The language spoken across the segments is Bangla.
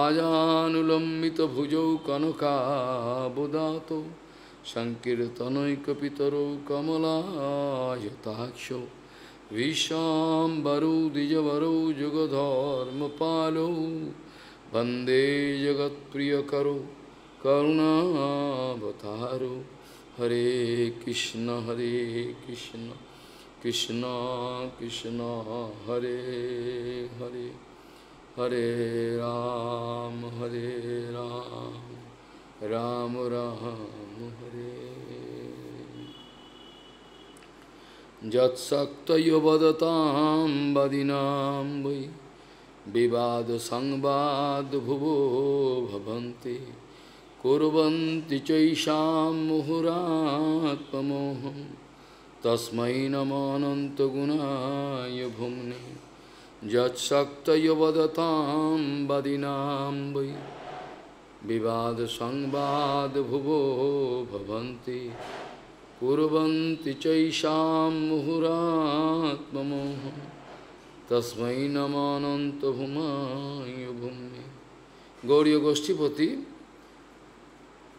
আজানুলম্বিতভুজৌ কনকাবদাত সংকীর্তনৈকপিতরৌ কমলায়তাক্ষ विशाम्बरौ द्विजवरौ जुगधर्मपालौ वन्दे जगत्प्रियकरो करुणावतारो हरे कृष्ण हरे कृष्ण कृष्ण कृष्ण हरे हरे हरे राम हरे राम राम राम हरे यत्सक्तयो वदतां वदिनां वै विवादसंवादभुवो भवन्ति कुर्वन्ति चैषां मुहुरात्ममोहं तस्मै नमानन्तगुणाय भुम्ने যৎসক্তয়বদতাম বদিনাম বৈ বিবাদ সংবাদ ভুবো ভবন্তি কুবন্তি চৈষাম মুহুরাত্মমোহ তস্মৈ নমানন্ত ভূমায় ভূমি গৌরীয় গোষ্ঠীপতি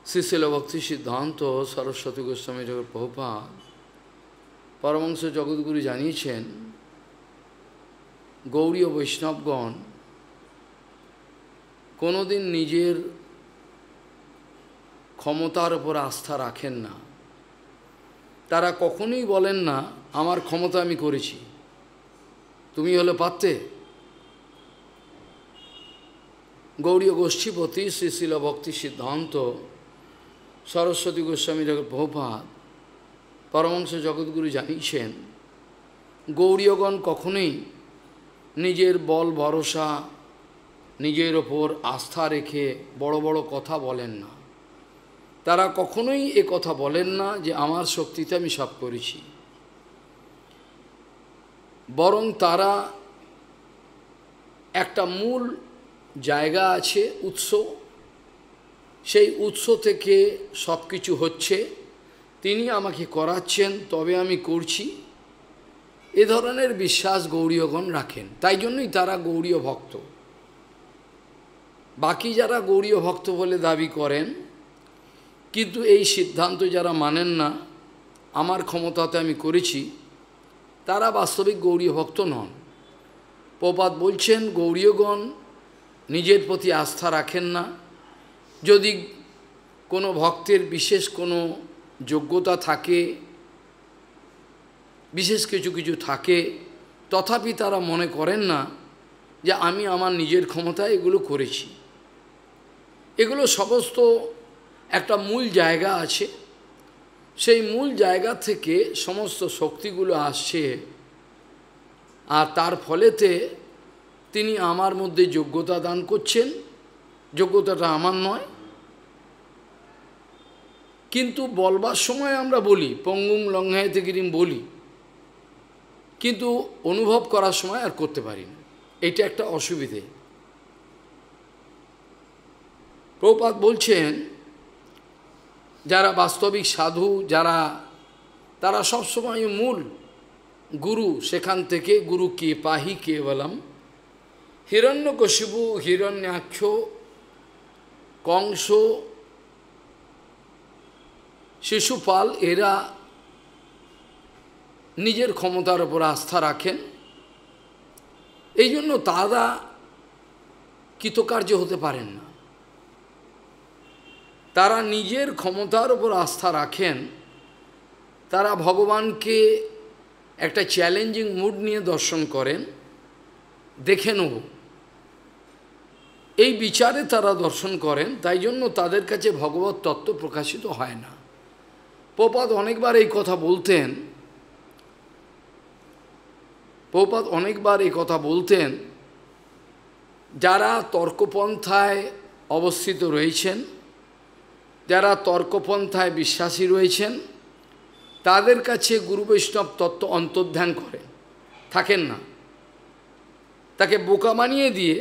শ্রীশিল ভক্তি সিদ্ধান্ত সরস্বতী গোস্বামী জগৎ প্রভুপাত পরমংস জগৎগুরু জানিয়েছেন গৌরীয় বৈষ্ণবগণ কোনোদিন নিজের ক্ষমতার ওপর আস্থা রাখেন না তারা কখনোই বলেন না আমার ক্ষমতা আমি করেছি তুমি হলে পাত্রে গৌরীয় গোষ্ঠীপতি শ্রীশীল ভক্তি সিদ্ধান্ত সরস্বতী গোস্বামী প্রভুপাত পরমংশ জগৎগুরু জানিয়েছেন গৌরীয়গণ কখনোই নিজের বল ভরসা নিজের ওপর আস্থা রেখে বড় বড় কথা বলেন না তারা কখনোই এ কথা বলেন না যে আমার শক্তিতে আমি সব করেছি বরং তারা একটা মূল জায়গা আছে উৎস সেই উৎস থেকে সব কিছু হচ্ছে তিনি আমাকে করাচ্ছেন তবে আমি করছি এ ধরনের বিশ্বাস গৌরীয়গণ রাখেন তাই জন্যই তারা গৌরীয় ভক্ত বাকি যারা গৌরীয় ভক্ত বলে দাবি করেন কিন্তু এই সিদ্ধান্ত যারা মানেন না আমার ক্ষমতাতে আমি করেছি তারা বাস্তবিক গৌরীয় ভক্ত নন প্রপাত বলছেন গৌরীয়গণ নিজের প্রতি আস্থা রাখেন না যদি কোনো ভক্তের বিশেষ কোনো যোগ্যতা থাকে বিশেষ কিছু কিছু থাকে তথাপি তারা মনে করেন না যে আমি আমার নিজের ক্ষমতায় এগুলো করেছি এগুলো সমস্ত একটা মূল জায়গা আছে সেই মূল জায়গা থেকে সমস্ত শক্তিগুলো আসছে আর তার ফলেতে তিনি আমার মধ্যে যোগ্যতা দান করছেন যোগ্যতাটা আমার নয় কিন্তু বলবার সময় আমরা বলি পঙ্গুং লঙ্ঘায়তে গিরিম বলি কিন্তু অনুভব করার সময় আর করতে পারি না এটা একটা অসুবিধে প্রপাত বলছেন যারা বাস্তবিক সাধু যারা তারা সবসময় মূল গুরু সেখান থেকে গুরু কে পাহি কে বলাম হিরণ্যকশিবু হিরণ্যাক্ষ কংস শিশুপাল এরা নিজের ক্ষমতার ওপর আস্থা রাখেন এই জন্য তারা কৃতকার্য হতে পারেন না তারা নিজের ক্ষমতার ওপর আস্থা রাখেন তারা ভগবানকে একটা চ্যালেঞ্জিং মুড নিয়ে দর্শন করেন দেখে নেব এই বিচারে তারা দর্শন করেন তাই জন্য তাদের কাছে ভগবত তত্ত্ব প্রকাশিত হয় না প্রপাত অনেকবার এই কথা বলতেন প্রপাত অনেকবার এই কথা বলতেন যারা তর্কপন্থায় অবস্থিত রয়েছেন যারা তর্কপন্থায় বিশ্বাসী রয়েছেন তাদের কাছে গুরু বৈষ্ণব তত্ত্ব অন্তর্ধান করে থাকেন না তাকে বোকা মানিয়ে দিয়ে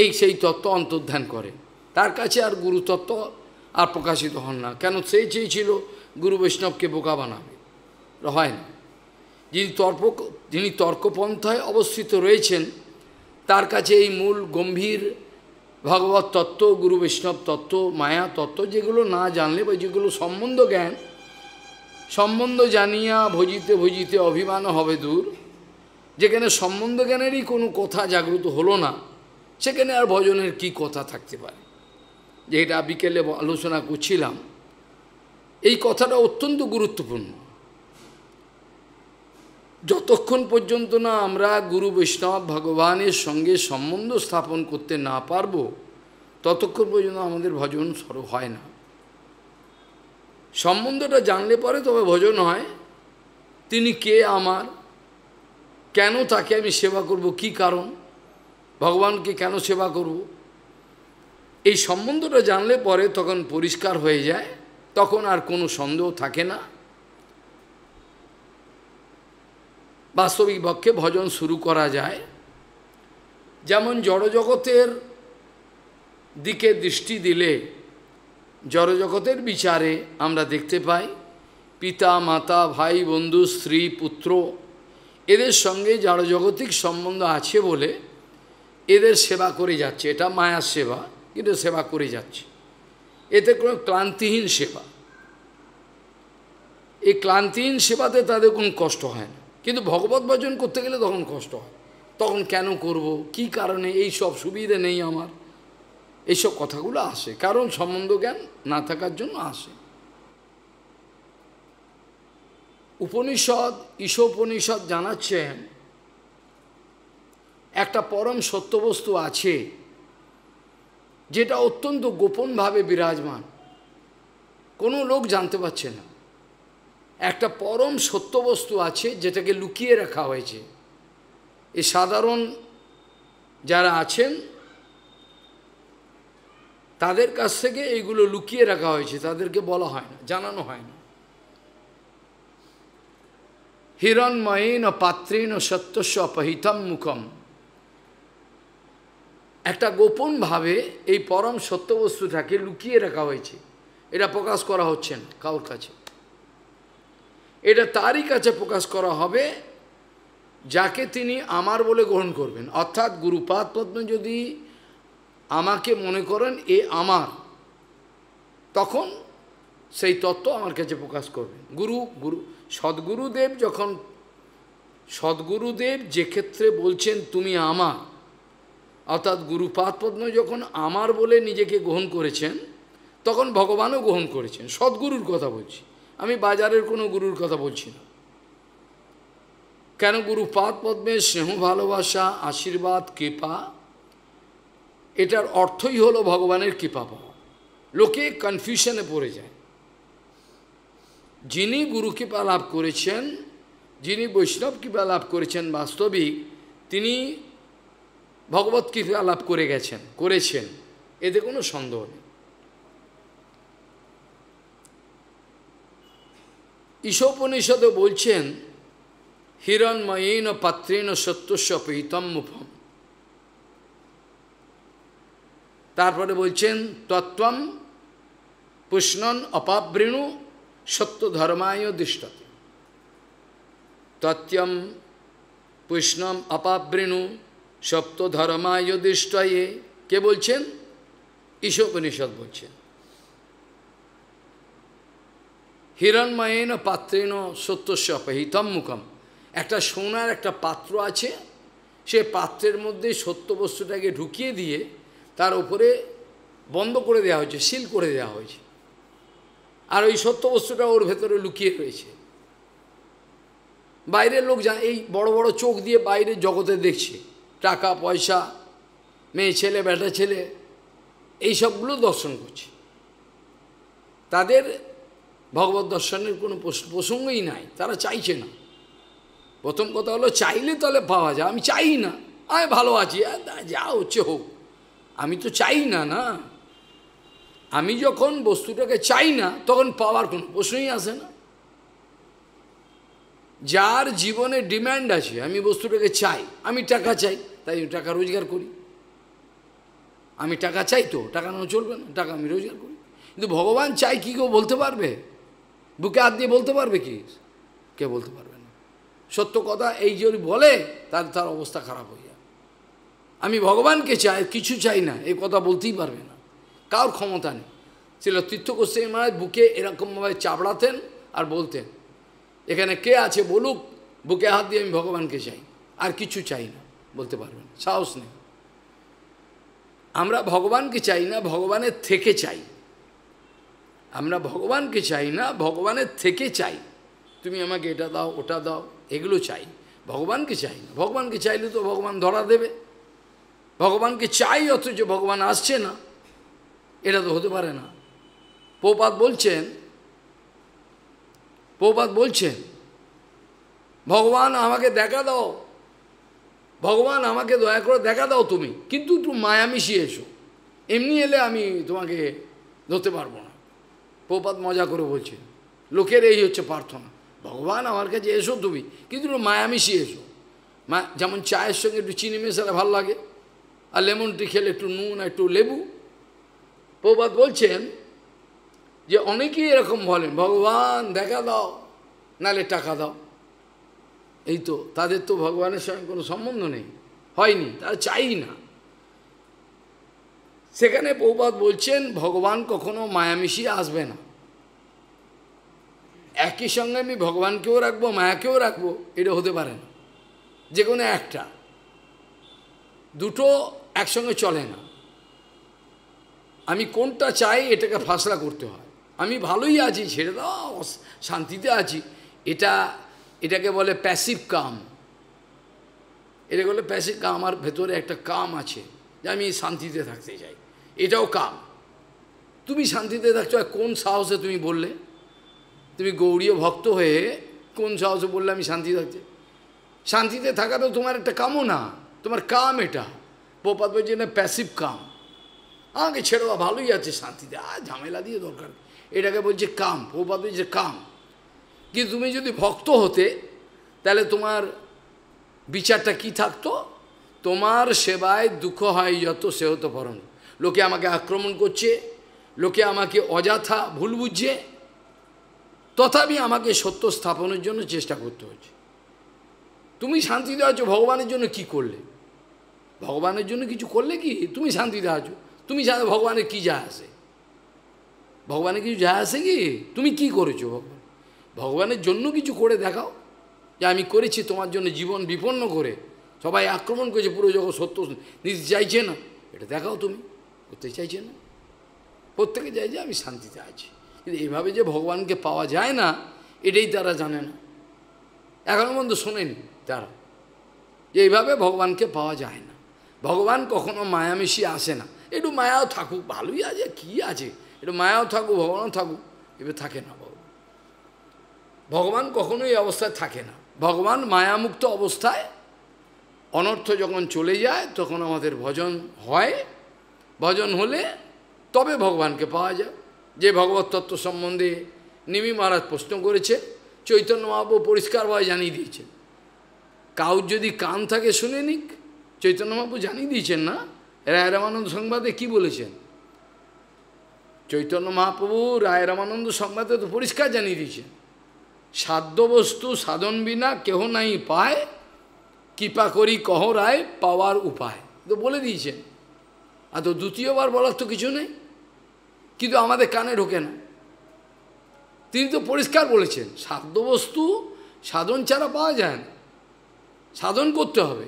এই সেই তত্ত্ব অন্তর্ধান করে তার কাছে আর গুরু তত্ত্ব আর প্রকাশিত হন না কেন সেই চেয়েছিল গুরু বৈষ্ণবকে বোকা বানাবে হয় না যিনি তর্ক যিনি তর্কপন্থায় অবস্থিত রয়েছেন তার কাছে এই মূল গম্ভীর ভগবত তত্ত্ব গুরু বৈষ্ণব তত্ত্ব মায়া তত্ত্ব যেগুলো না জানলে বা যেগুলো সম্বন্ধ জ্ঞান সম্বন্ধ জানিয়া ভজিতে ভজিতে অভিমান হবে দূর যেখানে সম্বন্ধ জ্ঞানেরই কোনো কথা জাগ্রত হলো না সেখানে আর ভজনের কি কথা থাকতে পারে যেটা বিকেলে আলোচনা করছিলাম এই কথাটা অত্যন্ত গুরুত্বপূর্ণ যতক্ষণ পর্যন্ত না আমরা গুরু বৈষ্ণব ভগবানের সঙ্গে সম্বন্ধ স্থাপন করতে না পারব ততক্ষণ পর্যন্ত আমাদের ভজন সরব হয় না সম্বন্ধটা জানলে পরে তবে ভজন হয় তিনি কে আমার কেন তাকে আমি সেবা করব কি কারণ ভগবানকে কেন সেবা করব এই সম্বন্ধটা জানলে পরে তখন পরিষ্কার হয়ে যায় তখন আর কোনো সন্দেহ থাকে না বাস্তবিক পক্ষে ভজন শুরু করা যায় যেমন জড়জগতের দিকে দৃষ্টি দিলে জড়জগতের বিচারে আমরা দেখতে পাই পিতা মাতা ভাই বন্ধু স্ত্রী পুত্র এদের সঙ্গে জড়জগতিক সম্বন্ধ আছে বলে এদের সেবা করে যাচ্ছে এটা মায়ার সেবা কিন্তু সেবা করে যাচ্ছে এতে কোনো ক্লান্তিহীন সেবা এই ক্লান্তিহীন সেবাতে তাদের কোনো কষ্ট হয় না কিন্তু ভগবত ভজন করতে গেলে তখন কষ্ট হয় তখন কেন করব কি কারণে এই সব সুবিধে নেই আমার এইসব কথাগুলো আসে কারণ সম্বন্ধ জ্ঞান না থাকার জন্য আসে উপনিষদ ঈশোপনিষদ জানাচ্ছেন একটা পরম সত্যবস্তু আছে যেটা অত্যন্ত গোপনভাবে বিরাজমান কোনো লোক জানতে পারছে না একটা পরম সত্য বস্তু আছে যেটাকে লুকিয়ে রাখা হয়েছে এ সাধারণ যারা আছেন তাদের কাছ থেকে এইগুলো লুকিয়ে রাখা হয়েছে তাদেরকে বলা হয় না জানানো হয় না হিরণময়ীন পাত্রীন সত্যস্ব অপহিতম মুখম একটা গোপনভাবে এই পরম সত্য বস্তুটাকে লুকিয়ে রাখা হয়েছে এটা প্রকাশ করা হচ্ছেন না কাউর কাছে এটা তারই কাছে প্রকাশ করা হবে যাকে তিনি আমার বলে গ্রহণ করবেন অর্থাৎ গুরুপাদ পদ্ম যদি আমাকে মনে করেন এ আমার তখন সেই তত্ত্ব আমার কাছে প্রকাশ করবেন গুরু গুরু সদ্গুরুদেব যখন সদ্গুরুদেব যে ক্ষেত্রে বলছেন তুমি আমার অর্থাৎ গুরুপাদ পদ্ম যখন আমার বলে নিজেকে গ্রহণ করেছেন তখন ভগবানও গ্রহণ করেছেন সদ্গুরুর কথা বলছি আমি বাজারের কোনো গুরুর কথা বলছি না কেন গুরু পাদ পদ্মে স্নেহ ভালোবাসা আশীর্বাদ কৃপা এটার অর্থই হলো ভগবানের কৃপা পাওয়া লোকে কনফিউশনে পড়ে যায় যিনি গুরু কৃপা লাভ করেছেন যিনি বৈষ্ণব কৃপা লাভ করেছেন বাস্তবিক তিনি ভগবত কৃপা লাভ করে গেছেন করেছেন এতে কোনো সন্দেহ নেই ঈশোপনিষদে বলছেন হিরণময়ীন পাত্রেণ সত্যস্য পিতম মুখম তারপরে বলছেন তত্ত্বম পুষ্ণন অপাবৃণু সত্য ধর্মায় দৃষ্টতে তত্ত্বম পুষ্ণম অপাবৃণু সপ্ত দৃষ্ট দৃষ্টয়ে কে বলছেন ঈশোপনিষদ বলছেন হিরণময়েন পাত্রেন সত্যস্যপহিতম মুখম একটা সোনার একটা পাত্র আছে সে পাত্রের মধ্যে সত্য বস্তুটাকে ঢুকিয়ে দিয়ে তার উপরে বন্ধ করে দেওয়া হয়েছে সিল করে দেওয়া হয়েছে আর ওই সত্য বস্তুটা ওর ভেতরে লুকিয়ে রয়েছে বাইরের লোক যা এই বড় বড় চোখ দিয়ে বাইরের জগতে দেখছে টাকা পয়সা মেয়ে ছেলে বেটা ছেলে এই সবগুলো দর্শন করছে তাদের ভগবত দর্শনের কোনো প্রসঙ্গই নাই তারা চাইছে না প্রথম কথা হলো চাইলে তাহলে পাওয়া যায় আমি চাই না আয় ভালো আছি যা হচ্ছে হোক আমি তো চাই না না আমি যখন বস্তুটাকে চাই না তখন পাওয়ার কোনো প্রশ্নই আসে না যার জীবনে ডিম্যান্ড আছে আমি বস্তুটাকে চাই আমি টাকা চাই তাই টাকা রোজগার করি আমি টাকা চাই তো টাকা না চলবে না টাকা আমি রোজগার করি কিন্তু ভগবান চাই কী কেউ বলতে পারবে বুকে হাত দিয়ে বলতে পারবে কি কে বলতে পারবে না সত্য কথা এই যদি বলে তার তার অবস্থা খারাপ হয়ে যায় আমি ভগবানকে চাই কিছু চাই না এই কথা বলতেই পারবে না কার ক্ষমতা নেই ছিল তীর্থ গোস্বামী মহারাজ বুকে এরকমভাবে চাবড়াতেন আর বলতেন এখানে কে আছে বলুক বুকে হাত দিয়ে আমি ভগবানকে চাই আর কিছু চাই না বলতে পারবেন সাহস নেই আমরা ভগবানকে চাই না ভগবানের থেকে চাই আমরা ভগবানকে চাই না ভগবানের থেকে চাই তুমি আমাকে এটা দাও ওটা দাও এগুলো চাই ভগবানকে চাই না ভগবানকে চাইলে তো ভগবান ধরা দেবে ভগবানকে চাই অথচ ভগবান আসছে না এটা তো হতে পারে না পৌপাত বলছেন পৌপাত বলছেন ভগবান আমাকে দেখা দাও ভগবান আমাকে দয়া করে দেখা দাও তুমি কিন্তু একটু মায়া মিশিয়ে এসো এমনি এলে আমি তোমাকে ধরতে পারবো প্রপাত মজা করে বলছে লোকের এই হচ্ছে প্রার্থনা ভগবান আমার কাছে এসো তুমি কিন্তু মায়া মিশিয়ে এসো মা যেমন চায়ের সঙ্গে একটু চিনি মেশালে ভালো লাগে আর লেমন টি খেলে একটু নুন আর একটু লেবু প্রপাত বলছেন যে অনেকেই এরকম বলেন ভগবান দেখা দাও নালে টাকা দাও এই তো তাদের তো ভগবানের সঙ্গে কোনো সম্বন্ধ নেই হয়নি তারা চাই না সেখানে প্রভুপাত বলছেন ভগবান কখনো মায়ামিশি আসবে না একই সঙ্গে আমি ভগবানকেও রাখবো মায়াকেও রাখবো এটা হতে পারে না যে কোনো একটা দুটো একসঙ্গে চলে না আমি কোনটা চাই এটাকে ফাসলা করতে হয় আমি ভালোই আছি ছেড়ে দাও শান্তিতে আছি এটা এটাকে বলে প্যাসিভ কাম এটাকে বলে প্যাসিভ কাম আমার ভেতরে একটা কাম আছে যে আমি শান্তিতে থাকতে চাই এটাও কাম তুমি শান্তিতে থাকছো আর কোন সাহসে তুমি বললে তুমি গৌরীয় ভক্ত হয়ে কোন সাহসে বললে আমি শান্তি থাকছি শান্তিতে থাকা তো তোমার একটা কামও না তোমার কাম এটা প্রপাত বলছে না প্যাসিভ কাম আমাকে ছেড়ে দেওয়া ভালোই আছে শান্তিতে আর ঝামেলা দিয়ে দরকার এটাকে বলছে কাম প্রপাত বলছে কাম কিন্তু তুমি যদি ভক্ত হতে তাহলে তোমার বিচারটা কি থাকতো তোমার সেবায় দুঃখ হয় যত সে হতো পরম লোকে আমাকে আক্রমণ করছে লোকে আমাকে অযথা ভুল বুঝছে তথাপি আমাকে সত্য স্থাপনের জন্য চেষ্টা করতে হচ্ছে তুমি শান্তিতে আছো ভগবানের জন্য কি করলে ভগবানের জন্য কিছু করলে কি তুমি শান্তিতে আছো তুমি জানো ভগবানের কি যা আসে ভগবানের কিছু যা আসে কি তুমি কি করেছো ভগবান ভগবানের জন্য কিছু করে দেখাও যে আমি করেছি তোমার জন্য জীবন বিপন্ন করে সবাই আক্রমণ করেছে পুরো জগৎ সত্য নিতে চাইছে না এটা দেখাও তুমি করতে চাইছে না প্রত্যেকে চাই যে আমি শান্তিতে আছি কিন্তু এইভাবে যে ভগবানকে পাওয়া যায় না এটাই তারা জানে না এখনো পর্যন্ত শোনেনি তারা যে এইভাবে ভগবানকে পাওয়া যায় না ভগবান কখনো মায়ামেশি আসে না একটু মায়াও থাকুক ভালোই আছে কি আছে একটু মায়াও থাকুক ভগবানও থাকুক এবার থাকে না ভগবান ভগবান কখনো এই অবস্থায় থাকে না ভগবান মায়ামুক্ত অবস্থায় অনর্থ যখন চলে যায় তখন আমাদের ভজন হয় ভজন হলে তবে ভগবানকে পাওয়া যায় যে ভগবত তত্ত্ব সম্বন্ধে নিমি মহারাজ প্রশ্ন করেছে চৈতন্য মহাপ্রভু পরিষ্কারভাবে জানিয়ে দিয়েছেন কাউর যদি কান থাকে শুনে নিক চৈতন্য মহাপ্রভু জানিয়ে দিয়েছেন না রায় রামানন্দ সংবাদে কি বলেছেন চৈতন্য মহাপ্রভু রায় রামানন্দ সংবাদে তো পরিষ্কার জানিয়ে দিয়েছেন সাধ্যবস্তু সাধন বিনা কেহ নাই পায় কৃপা করি কহ রায় পাওয়ার উপায় তো বলে দিয়েছেন আর তো দ্বিতীয়বার বলার তো কিছু নেই কিন্তু আমাদের কানে ঢোকে না তিনি তো পরিষ্কার বলেছেন সাধ্যবস্তু সাধন ছাড়া পাওয়া যায় না সাধন করতে হবে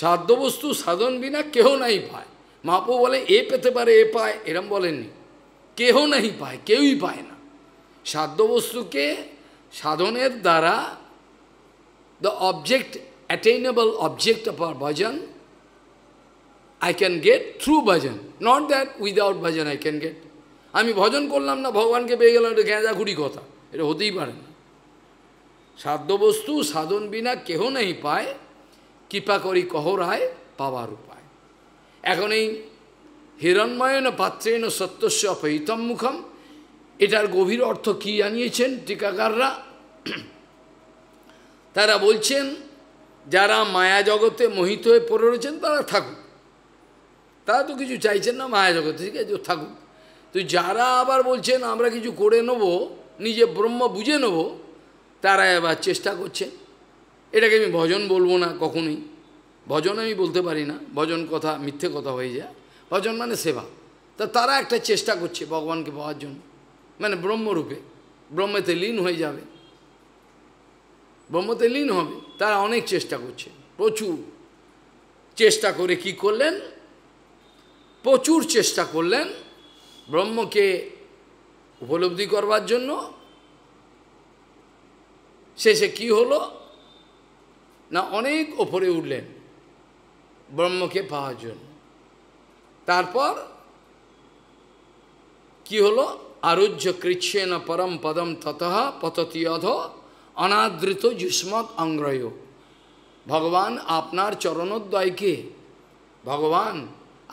সাধ্যবস্তু সাধন বিনা কেহ নাই পায় মাপু বলে এ পেতে পারে এ পায় এরম বলেননি কেহ নাই পায় কেউই পায় না সাধ্যবস্তুকে সাধনের দ্বারা the object attainable object of আর bhajan I can get through bhajan not that without bhajan I can get আমি ভজন করলাম না ভগবানকে পেয়ে গেলাম এটা গেঁজা ঘুরি কথা এটা হতেই পারে না সাধ্য বস্তু সাধন বিনা কেহ নেই পায় কৃপা করি কহ পাওয়ার উপায় এখন এই হিরণময়ন পাত্রেন সত্যস্য অপহিতম মুখম এটার গভীর অর্থ কি জানিয়েছেন টিকাকাররা তারা বলছেন যারা মায়া জগতে মোহিত হয়ে পড়ে রয়েছেন তারা থাকুক তারা তো কিছু চাইছেন না ঠিক আছে থাকুক তো যারা আবার বলছেন আমরা কিছু করে নেব নিজে ব্রহ্ম বুঝে নেব তারা এবার চেষ্টা করছে এটাকে আমি ভজন বলবো না কখনোই ভজন আমি বলতে পারি না ভজন কথা মিথ্যে কথা হয়ে যায় ভজন মানে সেবা তা তারা একটা চেষ্টা করছে ভগবানকে পাওয়ার জন্য মানে ব্রহ্মরূপে ব্রহ্মেতে লীন হয়ে যাবে ব্রহ্মতে লীন হবে তারা অনেক চেষ্টা করছে প্রচুর চেষ্টা করে কি করলেন প্রচুর চেষ্টা করলেন ব্রহ্মকে উপলব্ধি করবার জন্য শেষে কি হলো না অনেক ওপরে উঠলেন ব্রহ্মকে পাওয়ার জন্য তারপর কি হলো আরুহ্য কৃচ্ছেন পরম পদম ততহ পততি অধ অনাদৃত যুষ্মৎ অঙ্গ্রয় ভগবান আপনার চরণোদ্বয়কে ভগবান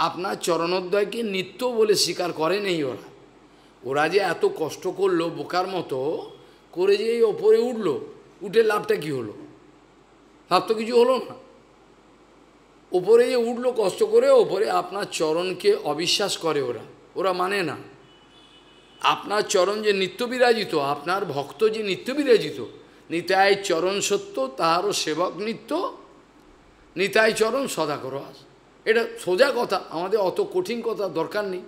আপনার চরণোদ্দয়কে নিত্য বলে স্বীকার করে নেই ওরা ওরা যে এত কষ্ট করলো বোকার মতো করে যে ওপরে উঠলো উঠে লাভটা কি হলো লাভ তো কিছু হলো না ওপরে যে উঠলো কষ্ট করে ওপরে আপনার চরণকে অবিশ্বাস করে ওরা ওরা মানে না আপনার চরণ যে নিত্য বিরাজিত আপনার ভক্ত যে নিত্য বিরাজিত নিতায় চরণ সত্য তাহারও সেবক নিত্য নিতায় চরণ সদা করো আস এটা সোজা কথা আমাদের অত কঠিন কথা দরকার নেই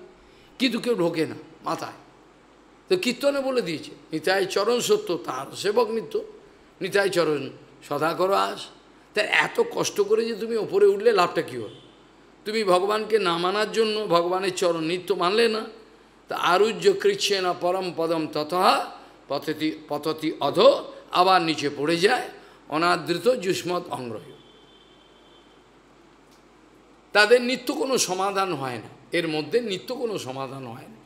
কিন্তু কেউ ঢোকে না মাথায় তো কীর্তনে বলে দিয়েছে নিতাই চরণ সত্য তার সেবক নিত্য নিতাই চরণ সদা করো আস তা এত কষ্ট করে যে তুমি ওপরে উঠলে লাভটা কী হল তুমি ভগবানকে না মানার জন্য ভগবানের চরণ নিত্য মানলে না তা আরুজ্য কৃচ্ছে না পরম পদম তথা পততি পততি অধ আবার নিচে পড়ে যায় অনাদৃত যুষ্মত অংগ্রহ তাদের নিত্য কোনো সমাধান হয় না এর মধ্যে নিত্য কোনো সমাধান হয় না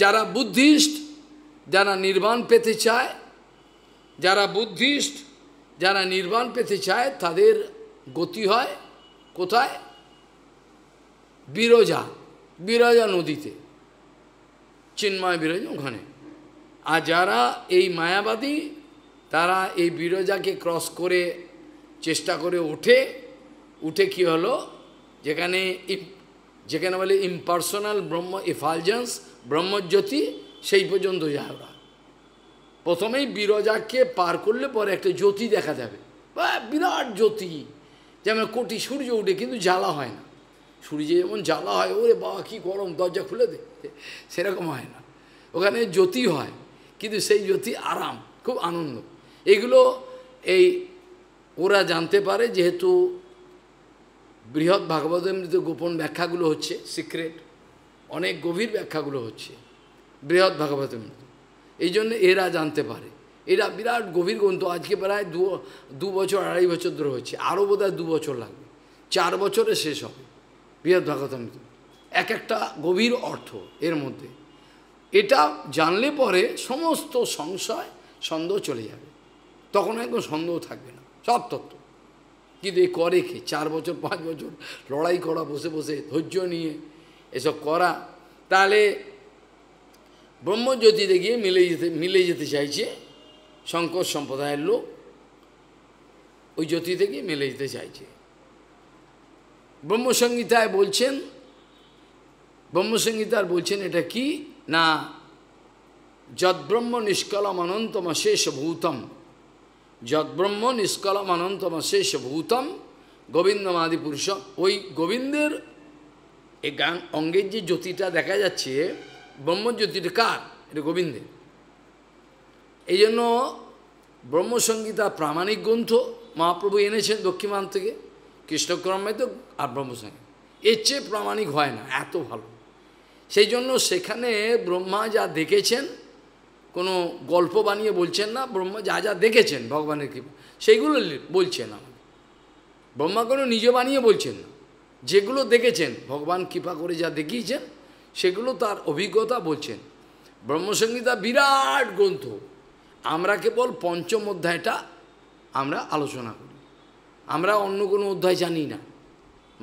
যারা বুদ্ধিস্ট যারা নির্বাণ পেতে চায় যারা বুদ্ধিস্ট যারা নির্বাণ পেতে চায় তাদের গতি হয় কোথায় বিরজা বিরজা নদীতে চিন্ময় বিরজা ওখানে আর যারা এই মায়াবাদী তারা এই বিরজাকে ক্রস করে চেষ্টা করে ওঠে উঠে কি হলো যেখানে যেখানে বলে ইম্পার্সোনাল ব্রহ্ম ইফালজেন্স ব্রহ্মজ্যোতি সেই পর্যন্ত যায় ওরা প্রথমেই বিরজাকে পার করলে পরে একটা জ্যোতি দেখা যাবে বিরাট জ্যোতি যেমন কোটি সূর্য উঠে কিন্তু জ্বালা হয় না সূর্যে যেমন জ্বালা হয় ওরে বাবা কী গরম দরজা খুলে দে সেরকম হয় না ওখানে জ্যোতি হয় কিন্তু সেই জ্যোতি আরাম খুব আনন্দ এগুলো এই ওরা জানতে পারে যেহেতু বৃহৎ ভাগবতমৃত গোপন ব্যাখ্যাগুলো হচ্ছে সিক্রেট অনেক গভীর ব্যাখ্যাগুলো হচ্ছে বৃহৎ ভাগবতমৃত এই জন্য এরা জানতে পারে এরা বিরাট গভীর গ্রন্থ আজকে প্রায় দু দু বছর আড়াই বছর ধরে হচ্ছে আরও বোধ দু বছর লাগবে চার বছরে শেষ হবে বৃহৎ ভাগবতমৃত এক একটা গভীর অর্থ এর মধ্যে এটা জানলে পরে সমস্ত সংশয় সন্দেহ চলে যাবে তখন একদম সন্দেহ থাকবে না সব তত্ত্ব কিন্তু এই করে কে চার বছর পাঁচ বছর লড়াই করা বসে বসে ধৈর্য নিয়ে এসব করা তাহলে ব্রহ্মজ্যোতিতে গিয়ে মিলে যেতে মিলে যেতে চাইছে শঙ্কর সম্প্রদায়ের লোক ওই জ্যোতি থেকে মিলে যেতে চাইছে ব্রহ্মসংহিতায় বলছেন ব্রহ্মসংহিতার বলছেন এটা কি না যদ্ব্রহ্ম নিষ্কলম অনন্তম শেষ ভূতম যদ্ব্রহ্ম নিষ্কলম অনন্তম শেষ ভূতম গোবিন্দমাদি পুরুষ ওই গোবিন্দের এই গান অঙ্গের যে জ্যোতিটা দেখা যাচ্ছে ব্রহ্মজ্যোতিটা কার এটা গোবিন্দের এই জন্য ব্রহ্মসঙ্গীতা প্রামাণিক গ্রন্থ মহাপ্রভু এনেছেন দক্ষিণ থেকে কৃষ্ণক্রমে তো আর ব্রহ্মসঙ্গীত এর চেয়ে প্রামাণিক হয় না এত ভালো সেই জন্য সেখানে ব্রহ্মা যা দেখেছেন কোনো গল্প বানিয়ে বলছেন না ব্রহ্মা যা যা দেখেছেন ভগবানের কৃপা সেইগুলো বলছেন আমাকে ব্রহ্মা কোনো নিজে বানিয়ে বলছেন না যেগুলো দেখেছেন ভগবান কৃপা করে যা দেখিয়েছেন সেগুলো তার অভিজ্ঞতা বলছেন ব্রহ্মসংগীতা বিরাট গ্রন্থ আমরা কেবল পঞ্চম অধ্যায়টা আমরা আলোচনা করি আমরা অন্য কোনো অধ্যায় জানি না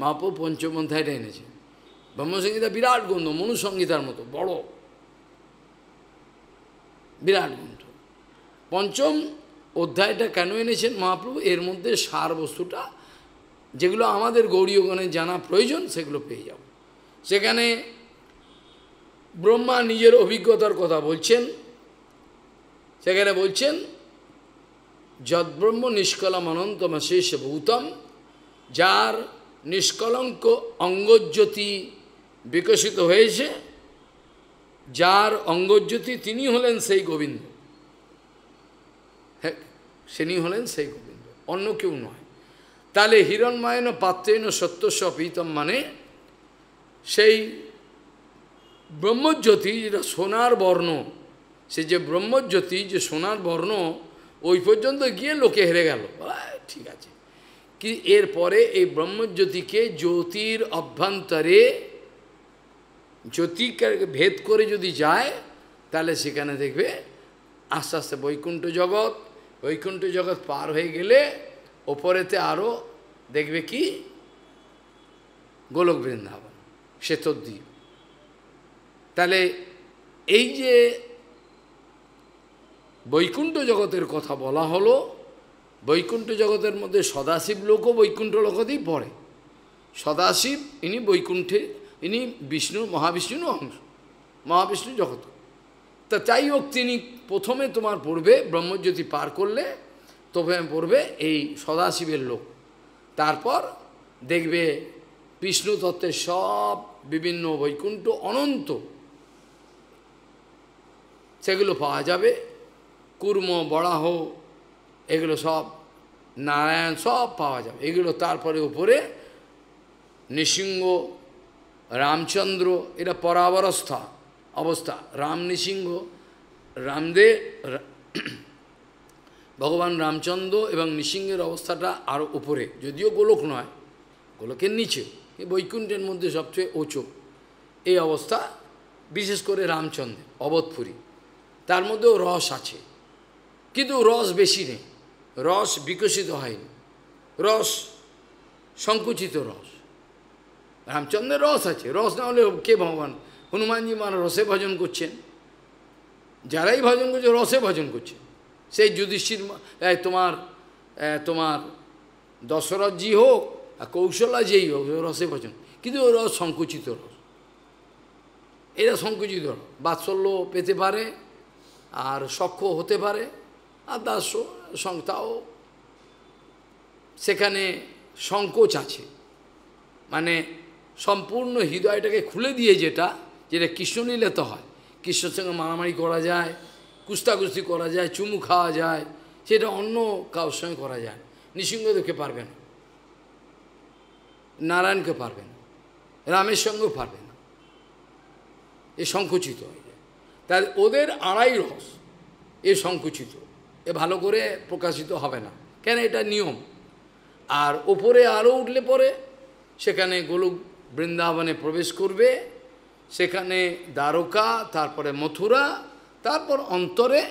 মাপ পঞ্চম অধ্যায়টা এনেছে ব্রহ্মসংগীতা বিরাট গ্রন্থ মনুসংগীতার মতো বড় বিরাট গ্রন্থ পঞ্চম অধ্যায়টা কেন এনেছেন মহাপ্রভু এর মধ্যে সার বস্তুটা যেগুলো আমাদের গৌরীয়গণের জানা প্রয়োজন সেগুলো পেয়ে যাব সেখানে ব্রহ্মা নিজের অভিজ্ঞতার কথা বলছেন সেখানে বলছেন যদব্রহ্ম নিষ্কলম অনন্তম শেষ ভূতম যার নিষ্কলঙ্ক অঙ্গজ্যোতি বিকশিত হয়েছে যার অঙ্গজ্যোতি তিনি হলেন সেই গোবিন্দ হ্যাঁ সেনি হলেন সেই গোবিন্দ অন্য কেউ নয় তাহলে হিরণময়ন পাত্রেন সত্যস্ব প্রীতম মানে সেই ব্রহ্মজ্যোতি যেটা সোনার বর্ণ সে যে ব্রহ্মজ্যোতি যে সোনার বর্ণ ওই পর্যন্ত গিয়ে লোকে হেরে গেল ঠিক আছে কি এরপরে এই ব্রহ্মজ্যোতিকে জ্যোতির অভ্যন্তরে জ্যোতি ভেদ করে যদি যায় তাহলে সেখানে দেখবে আস্তে আস্তে বৈকুণ্ঠ জগৎ বৈকুণ্ঠ জগৎ পার হয়ে গেলে ওপরেতে আরও দেখবে কি গোলক বৃন্দাবন শ্বেতদ্বীপ তাহলে এই যে বৈকুণ্ঠ জগতের কথা বলা হলো বৈকুণ্ঠ জগতের মধ্যে সদাশিব লোকও বৈকুণ্ঠ লোকতেই পড়ে সদাশিব ইনি বৈকুণ্ঠে ইনি বিষ্ণু মহাবিষ্ণুর অংশ মহাবিষ্ণু জগৎ তা যাই হোক তিনি প্রথমে তোমার পড়বে ব্রহ্মজ্যোতি পার করলে তবে পড়বে এই সদাশিবের লোক তারপর দেখবে বিষ্ণু তত্ত্বের সব বিভিন্ন বৈকুণ্ঠ অনন্ত সেগুলো পাওয়া যাবে কুর্ম বড়াহ এগুলো সব নারায়ণ সব পাওয়া যাবে এগুলো তারপরে উপরে নৃসিংহ রামচন্দ্র এটা পরাবরস্থা অবস্থা রাম নৃসিংহ রামদেব ভগবান রামচন্দ্র এবং নৃসিংহের অবস্থাটা আরও উপরে যদিও গোলক নয় গোলকের নিচে বৈকুণ্ঠের মধ্যে সবচেয়ে ওচো এই অবস্থা বিশেষ করে রামচন্দ্রের অবধপুরী তার মধ্যেও রস আছে কিন্তু রস বেশি নেই রস বিকশিত হয়নি রস সংকুচিত রস রামচন্দ্রের রস আছে রস না হলে কে ভগবান হনুমানজি মারা রসে ভজন করছেন যারাই ভজন করছে রসে ভজন করছে সেই যুধিষ্ঠির তোমার তোমার দশরথজি হোক আর কৌশলা যেই হোক রসে ভজন কিন্তু ওই রস সংকুচিত রস এরা সংকুচিত রস বাৎসল্য পেতে পারে আর সক্ষ হতে পারে আর দাস সংতাও সেখানে সংকোচ আছে মানে সম্পূর্ণ হৃদয়টাকে খুলে দিয়ে যেটা যেটা কৃষ্ণলীলে তো হয় কৃষ্ণের সঙ্গে মারামারি করা যায় কুস্তাকুস্তি করা যায় চুমু খাওয়া যায় সেটা অন্য কারোর সঙ্গে করা যায় নৃসিংহদেবকে পারবে না নারায়ণকে পারবে না রামের সঙ্গেও পারবে না এ সংকুচিত হয়ে যায় তাই ওদের আড়াই রস এ সংকুচিত এ ভালো করে প্রকাশিত হবে না কেন এটা নিয়ম আর ওপরে আরও উঠলে পরে সেখানে গোলক বৃন্দাবনে প্রবেশ করবে সেখানে দ্বারকা তারপরে মথুরা তারপর অন্তরে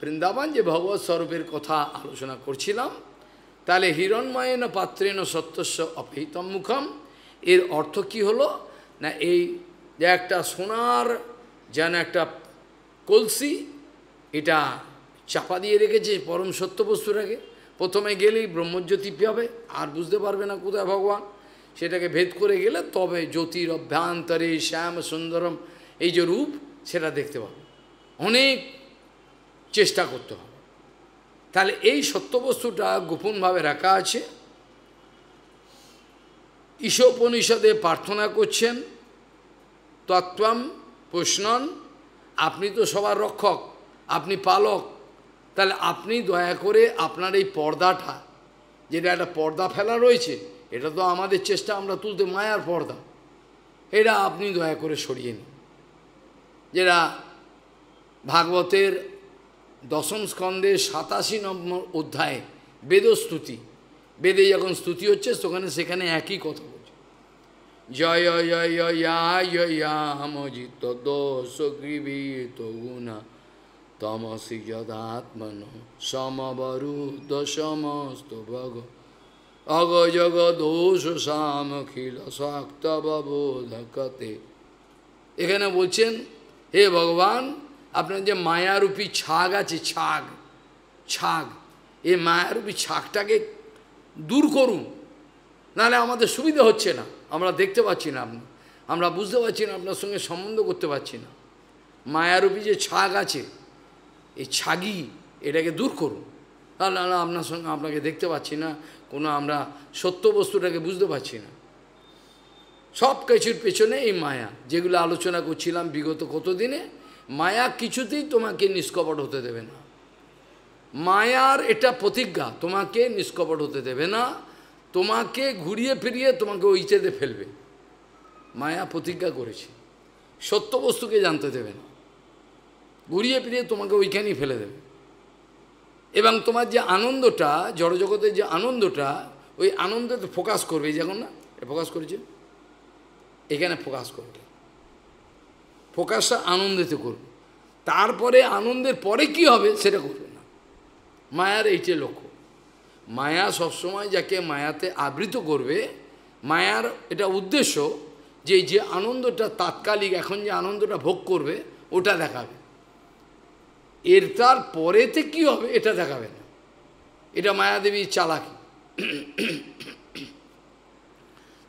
বৃন্দাবন যে ভগবৎ স্বরূপের কথা আলোচনা করছিলাম তাহলে হিরণময়েন পাত্রেন সত্যস্য অপহিতম মুখম এর অর্থ কি হলো না এই যে একটা সোনার যেন একটা কলসি এটা চাপা দিয়ে রেখেছে পরম সত্য বস্তুটাকে প্রথমে গেলেই ব্রহ্মজ্যোতি পাবে আর বুঝতে পারবে না কোথায় ভগবান সেটাকে ভেদ করে গেলে তবে জ্যোতির অভ্যন্তরে শ্যাম সুন্দরম এই যে রূপ সেটা দেখতে পাবো অনেক চেষ্টা করতে হবে তাহলে এই সত্যবস্তুটা গোপনভাবে রাখা আছে ঈশোপনিষদে প্রার্থনা করছেন তত্ত্বম প্রশ্নন আপনি তো সবার রক্ষক আপনি পালক তাহলে আপনি দয়া করে আপনার এই পর্দাটা যেটা একটা পর্দা ফেলা রয়েছে এটা তো আমাদের চেষ্টা আমরা তুলতে মায়ার পর্দা এটা আপনি দয়া করে সরিয়ে নিন যেটা ভাগবতের দশম স্কন্ধে সাতাশি নম্বর অধ্যায়ে বেদস্তুতি বেদে যখন স্তুতি হচ্ছে সেখানে সেখানে একই কথা বলছে জয় জয়জিত দোষ গৃহীত গুণা তমসি যদাত্মন সমবরুদ সমস্ত ভগত অগজগদোষামখিলসাক্তবোধকতে এখানে বলছেন হে ভগবান আপনার যে মায়ারূপী ছাগ আছে ছাগ ছাগ এ মায়ারূপী ছাগটাকে দূর করুন নাহলে আমাদের সুবিধা হচ্ছে না আমরা দেখতে পাচ্ছি না আপনি আমরা বুঝতে পারছি না আপনার সঙ্গে সম্বন্ধ করতে পারছি না মায়ারূপী যে ছাগ আছে এই ছাগি এটাকে দূর করুন না না আপনার সঙ্গে আপনাকে দেখতে পাচ্ছি না কোনো আমরা সত্য বস্তুটাকে বুঝতে পারছি না সব কিছুর পেছনে এই মায়া যেগুলো আলোচনা করছিলাম বিগত কতদিনে মায়া কিছুতেই তোমাকে নিষ্কপট হতে দেবে না মায়ার এটা প্রতিজ্ঞা তোমাকে নিষ্কপট হতে দেবে না তোমাকে ঘুরিয়ে ফিরিয়ে তোমাকে ওইচেতে ফেলবে মায়া প্রতিজ্ঞা করেছে সত্য বস্তুকে জানতে দেবে না ঘুরিয়ে ফিরিয়ে তোমাকে ওইখানেই ফেলে দেবে এবং তোমার যে আনন্দটা জড়জগতের যে আনন্দটা ওই আনন্দতে তো ফোকাস করবে যখন না ফোকাস করেছে এখানে ফোকাস করবে ফোকাসটা আনন্দেতে করবে তারপরে আনন্দের পরে কি হবে সেটা করবে না মায়ার এইটাই লক্ষ্য মায়া সবসময় যাকে মায়াতে আবৃত করবে মায়ার এটা উদ্দেশ্য যে যে আনন্দটা তাৎকালিক এখন যে আনন্দটা ভোগ করবে ওটা দেখাবে এর তার পরেতে কি হবে এটা দেখাবে না এটা মায়াদেবী চালাকি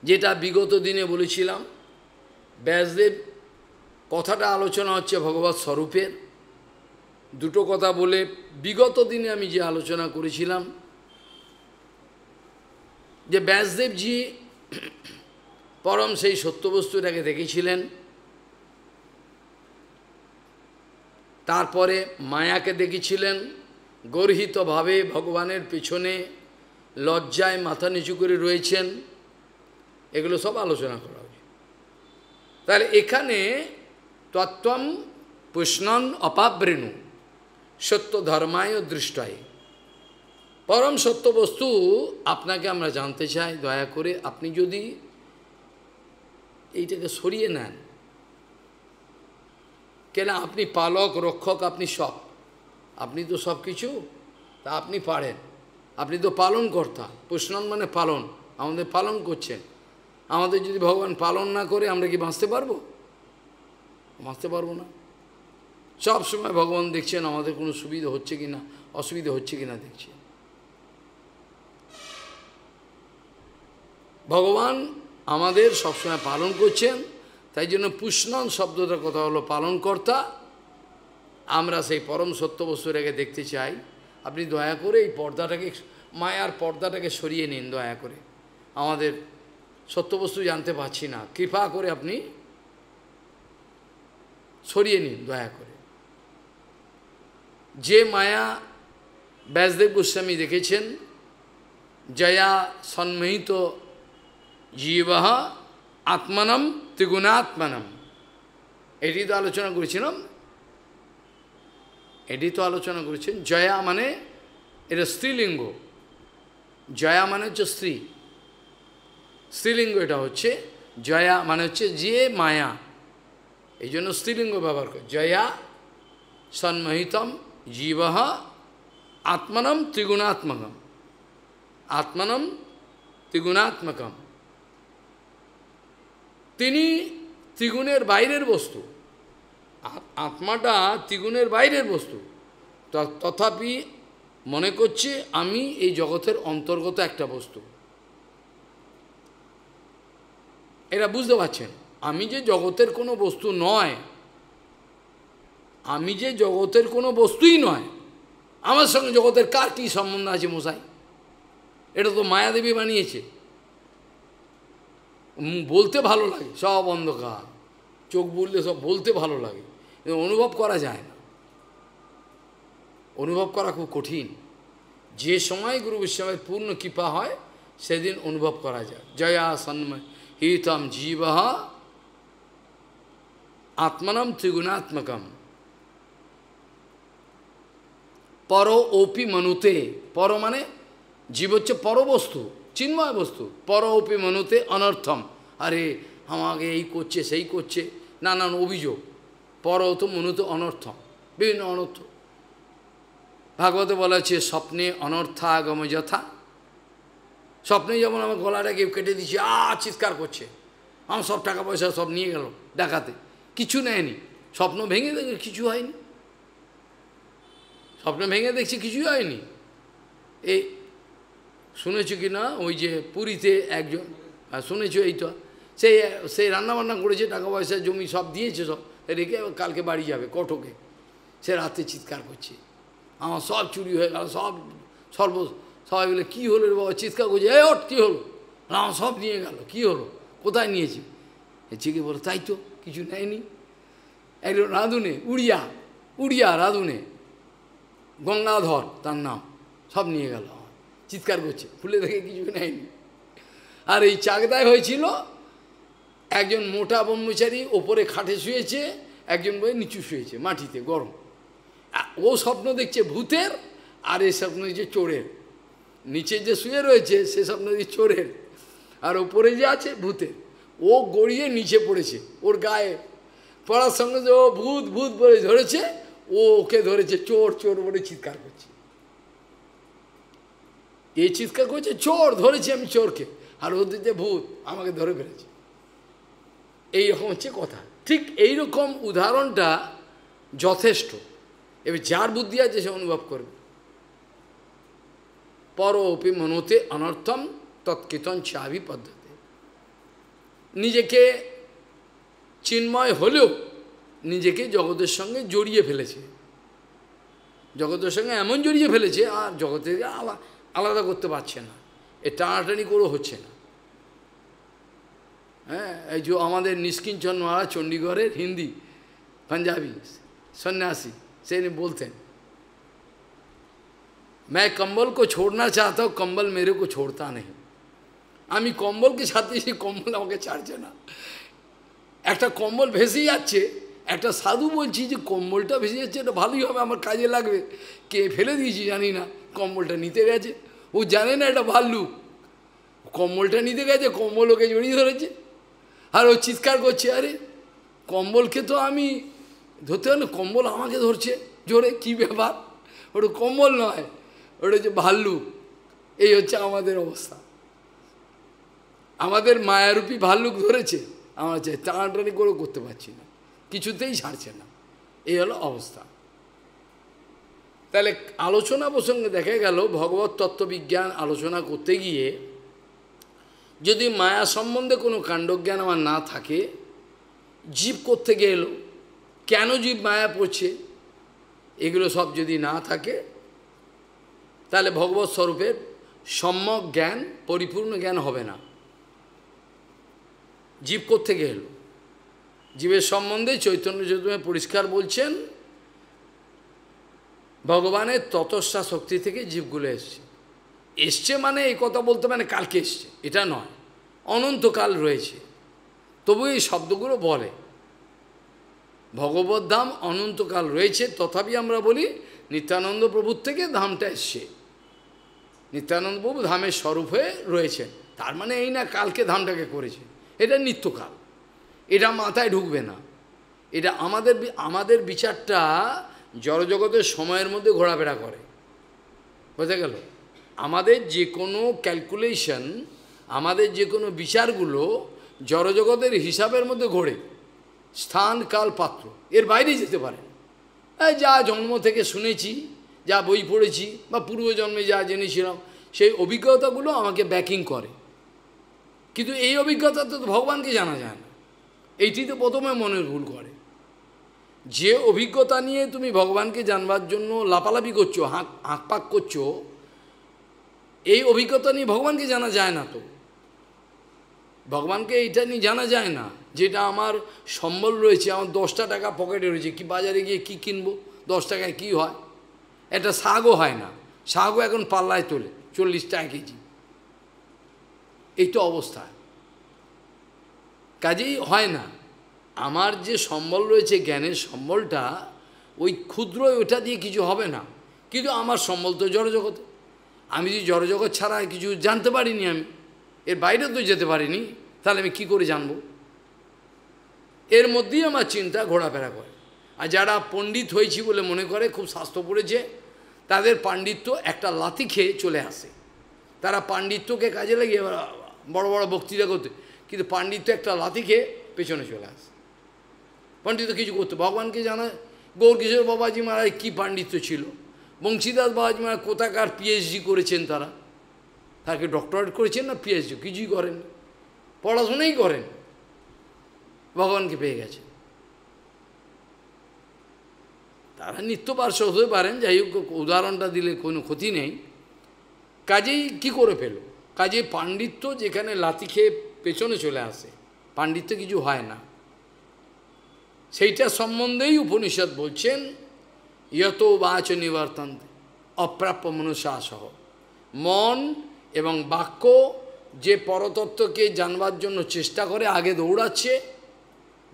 যেটা বিগত দিনে বলেছিলাম ব্যাসদেব কথাটা আলোচনা হচ্ছে ভগবত স্বরূপের দুটো কথা বলে বিগত দিনে আমি যে আলোচনা করেছিলাম যে ব্যাসদেবজি পরম সেই সত্যবস্তুটাকে দেখেছিলেন তারপরে মায়াকে দেখেছিলেন গর্হিতভাবে ভগবানের পিছনে লজ্জায় মাথা নিচু করে রয়েছেন এগুলো সব আলোচনা করা হবে তাহলে এখানে তত্ত্বম পুষ্ণন অপাবৃণু সত্য ধর্মায় দৃষ্টায় পরম সত্য বস্তু আপনাকে আমরা জানতে চাই দয়া করে আপনি যদি এইটাকে সরিয়ে নেন কেন আপনি পালক রক্ষক আপনি সব আপনি তো সব কিছু তা আপনি পারেন আপনি তো পালন কর্তা পুষ্ণন মানে পালন আমাদের পালন করছেন আমাদের যদি ভগবান পালন না করে আমরা কি বাঁচতে পারবো বাঁচতে পারবো না সব সময় ভগবান দেখছেন আমাদের কোনো সুবিধা হচ্ছে কি না অসুবিধা হচ্ছে কি না দেখছেন ভগবান আমাদের সবসময় পালন করছেন তাই জন্য পুষ্ণন শব্দটার কথা হলো পালনকর্তা আমরা সেই পরম সত্য বস্তুটাকে দেখতে চাই আপনি দয়া করে এই পর্দাটাকে মায়ার পর্দাটাকে সরিয়ে নিন দয়া করে আমাদের সত্যবস্তু জানতে পারছি না কৃপা করে আপনি সরিয়ে নিন দয়া করে যে মায়া ব্যাসদেব গোস্বামী দেখেছেন জয়া সন্মিহিত জীবাহ আত্মানম ত্রিগুণাত্মানম এটি তো আলোচনা করেছিলাম এটি তো আলোচনা করেছেন জয়া মানে এটা স্ত্রীলিঙ্গ জয়া মানে হচ্ছে স্ত্রী স্ত্রীলিঙ্গ এটা হচ্ছে জয়া মানে হচ্ছে যে মায়া এই জন্য স্ত্রীলিঙ্গ ব্যবহার করে জয়া সন্মহিতম জীব আত্মানম ত্রিগুণাত্মকম আত্মানম ত্রিগুণাত্মকম তিনি ত্রিগুণের বাইরের বস্তু আত্মাটা ত্রিগুণের বাইরের বস্তু তথাপি মনে করছে আমি এই জগতের অন্তর্গত একটা বস্তু এরা বুঝতে পারছেন আমি যে জগতের কোনো বস্তু নয় আমি যে জগতের কোনো বস্তুই নয় আমার সঙ্গে জগতের কার কী সম্বন্ধ আছে মশাই এটা তো মায়াদেবী বানিয়েছে বলতে ভালো লাগে সব অন্ধকার চোখ বললে সব বলতে ভালো লাগে অনুভব করা যায় না অনুভব করা খুব কঠিন যে সময় গুরু বিশ্বামের পূর্ণ কৃপা হয় সেদিন অনুভব করা যায় জয়া সন্ময় হিতম জীব আত্মনম ত্রিগুণাত্মকম পর ওপি মনুতে পর মানে জীব হচ্ছে পরবস্তু চিন্ময় বস্তু পর উপি মনুতে অনর্থম আরে আমাকে এই করছে সেই করছে নানান অভিযোগ পর তো মনুতে অনর্থম বিভিন্ন অনর্থ ভাগবতে বলা হচ্ছে স্বপ্নে অনর্থাগম যথা স্বপ্নে যেমন আমার গলাটাকে কেটে দিচ্ছে আ চিৎকার করছে আমার সব টাকা পয়সা সব নিয়ে গেল ডাকাতে কিছু নেয়নি স্বপ্ন ভেঙে দেখে কিছু হয়নি স্বপ্ন ভেঙে দেখছি কিছুই হয়নি এই শুনেছ কি না ওই যে পুরীতে একজন শুনেছ এই তো সেই সেই রান্নাবান্না করেছে টাকা পয়সা জমি সব দিয়েছে সব রেখে কালকে বাড়ি যাবে কটকে সে রাতে চিৎকার করছে আমার সব চুরি হয়ে গেল সব সর্ব সবাই বলে কী হলো রে বাবা চিৎকার করছে এ ওট কী হলো আমার সব নিয়ে গেল কি হলো কোথায় নিয়েছে চিকে বলো তাই তো কিছু নেয়নি একজন রাঁধুনে উড়িয়া উড়িয়া রাঁধুনে গঙ্গাধর তার নাম সব নিয়ে গেল চিৎকার করছে খুলে দেখে কিছু নেয়নি আর এই চাকদায় হয়েছিল একজন মোটা ব্রহ্মচারী ওপরে খাটে শুয়েছে একজন বই নিচু শুয়েছে মাটিতে গরম ও স্বপ্ন দেখছে ভূতের আর এই স্বপ্ন দেখছে চোরের নিচে যে শুয়ে রয়েছে সে স্বপ্ন দেখছে চোরের আর ওপরে যে আছে ভূতের ও গড়িয়ে নিচে পড়েছে ওর গায়ে পড়ার সঙ্গে যে ও ভূত ভূত বলে ধরেছে ও ওকে ধরেছে চোর চোর বলে চিৎকার করছে এই চিৎকার করছে চোর ধরেছি আমি চোরকে আর ওদের যে ভূত আমাকে ধরে ফেলেছে এইরকম হচ্ছে কথা ঠিক এইরকম উদাহরণটা যথেষ্ট এবার যার বুদ্ধি আছে সে অনুভব করবে পর অপি মনোতে অনর্থম তৎকীর্তন চাবি পদ্ধতি নিজেকে চিন্ময় হলেও নিজেকে জগতের সঙ্গে জড়িয়ে ফেলেছে জগতের সঙ্গে এমন জড়িয়ে ফেলেছে আর জগতের আবার আলাদা করতে পারছে না এ টানাটানি করেও হচ্ছে না হ্যাঁ এই যে আমাদের নিষ্কিঞ্চন মহারাজ চণ্ডীগড়ের হিন্দি পাঞ্জাবি সন্ন্যাসী সে বলতেন ম্যায় কম্বল কো छोड़ना চাহত কম্বল মেরে কো ছোড়তা নেই আমি কম্বলকে ছাড়তেছি কম্বল আমাকে ছাড়ছে না একটা কম্বল ভেসে যাচ্ছে একটা সাধু বলছি যে কম্বলটা ভেসে যাচ্ছে এটা ভালোই হবে আমার কাজে লাগবে কে ফেলে দিয়েছি জানি না কম্বলটা নিতে গেছে ও জানে না এটা ভাল্লুক কম্বলটা নিতে গেছে কম্বল ওকে জড়িয়ে ধরেছে আর ও চিৎকার করছে আরে কম্বলকে তো আমি ধরতে পারি কম্বল আমাকে ধরছে জোরে কি ব্যাপার ওটা কম্বল নয় ওটা হচ্ছে ভাল্লুক এই হচ্ছে আমাদের অবস্থা আমাদের মায়ারূপী ভাল্লুক ধরেছে আমার চাই টানাটানি করে করতে পারছি না কিছুতেই ছাড়ছে না এই হলো অবস্থা তাহলে আলোচনা প্রসঙ্গে দেখা গেল ভগবত তত্ত্ববিজ্ঞান আলোচনা করতে গিয়ে যদি মায়া সম্বন্ধে কোনো কাণ্ডজ্ঞান আমার না থাকে জীব করতে গেল কেন জীব মায়া পড়ছে এগুলো সব যদি না থাকে তাহলে ভগবত স্বরূপের সম্যক জ্ঞান পরিপূর্ণ জ্ঞান হবে না জীব করতে গেল জীবের সম্বন্ধে চৈতন্য চৈতন্য পরিষ্কার বলছেন ভগবানের ততস্যা শক্তি থেকে জীবগুলো এসছে এসছে মানে এই কথা বলতে মানে কালকে এসছে এটা নয় অনন্তকাল রয়েছে তবু এই শব্দগুলো বলে ভগবত ধাম অনন্তকাল রয়েছে তথাপি আমরা বলি নিত্যানন্দ প্রভুর থেকে ধামটা এসছে নিত্যানন্দ প্রভু ধামের স্বরূপ হয়ে রয়েছেন তার মানে এই না কালকে ধামটাকে করেছে এটা নিত্যকাল এটা মাথায় ঢুকবে না এটা আমাদের আমাদের বিচারটা জড়জগতের সময়ের মধ্যে ঘোরাফেরা করে বোঝা গেল আমাদের যে কোনো ক্যালকুলেশন আমাদের যে কোনো বিচারগুলো জড়জগতের হিসাবের মধ্যে ঘোরে স্থান কাল পাত্র এর বাইরে যেতে পারে যা জন্ম থেকে শুনেছি যা বই পড়েছি বা পূর্বজন্মে যা জেনেছিলাম সেই অভিজ্ঞতাগুলো আমাকে ব্যাকিং করে কিন্তু এই অভিজ্ঞতা তো ভগবানকে জানা যায় না এইটি তো প্রথমে মনের ভুল করে যে অভিজ্ঞতা নিয়ে তুমি ভগবানকে জানবার জন্য লাপালাপি করছো হাঁক হাঁকপাক করছো এই অভিজ্ঞতা নিয়ে ভগবানকে জানা যায় না তো ভগবানকে এটা নিয়ে জানা যায় না যেটা আমার সম্বল রয়েছে আমার দশটা টাকা পকেটে রয়েছে কি বাজারে গিয়ে কি কিনবো দশ টাকায় কি হয় এটা শাগও হয় না শাগও এখন পাল্লায় তোলে চল্লিশ টাকা কেজি এই তো অবস্থা কাজেই হয় না আমার যে সম্বল রয়েছে জ্ঞানের সম্বলটা ওই ক্ষুদ্র ওটা দিয়ে কিছু হবে না কিন্তু আমার সম্বল তো জড়জগৎ আমি যদি জড়জগৎ ছাড়া কিছু জানতে পারিনি আমি এর বাইরে তো যেতে পারিনি তাহলে আমি কি করে জানব এর মধ্যেই আমার চিন্তা ঘোরাফেরা করে আর যারা পণ্ডিত হয়েছি বলে মনে করে খুব স্বাস্থ্য পড়েছে তাদের পাণ্ডিত্য একটা লাথি খেয়ে চলে আসে তারা পাণ্ডিত্যকে কাজে লাগিয়ে বড় বড় বক্তৃতা করতে কিন্তু পাণ্ডিত্য একটা লাথি খেয়ে পেছনে চলে আসে পণ্ডিত কিছু করতে ভগবানকে জানায় গৌরকিশোর বাবাজি মহারাজ কী পাণ্ডিত্য ছিল বংশীদাস বাবাজি মহারাজ কোথাকার পিএইচডি করেছেন তারা তাকে ডক্টরেট করেছেন না পিএইচডি কিছুই করেন পড়াশোনাই করেন ভগবানকে পেয়ে গেছে তারা নিত্য পার্শ্ব হতে পারেন যাই হোক উদাহরণটা দিলে কোনো ক্ষতি নেই কাজেই কি করে ফেল কাজে পাণ্ডিত্য যেখানে লাথি খেয়ে পেছনে চলে আসে পাণ্ডিত্য কিছু হয় না সেইটা সম্বন্ধেই উপনিষদ বলছেন ইয়ত বাচ নিবর্তন অপ্রাপ্য সহ মন এবং বাক্য যে পরতত্ত্বকে জানবার জন্য চেষ্টা করে আগে দৌড়াচ্ছে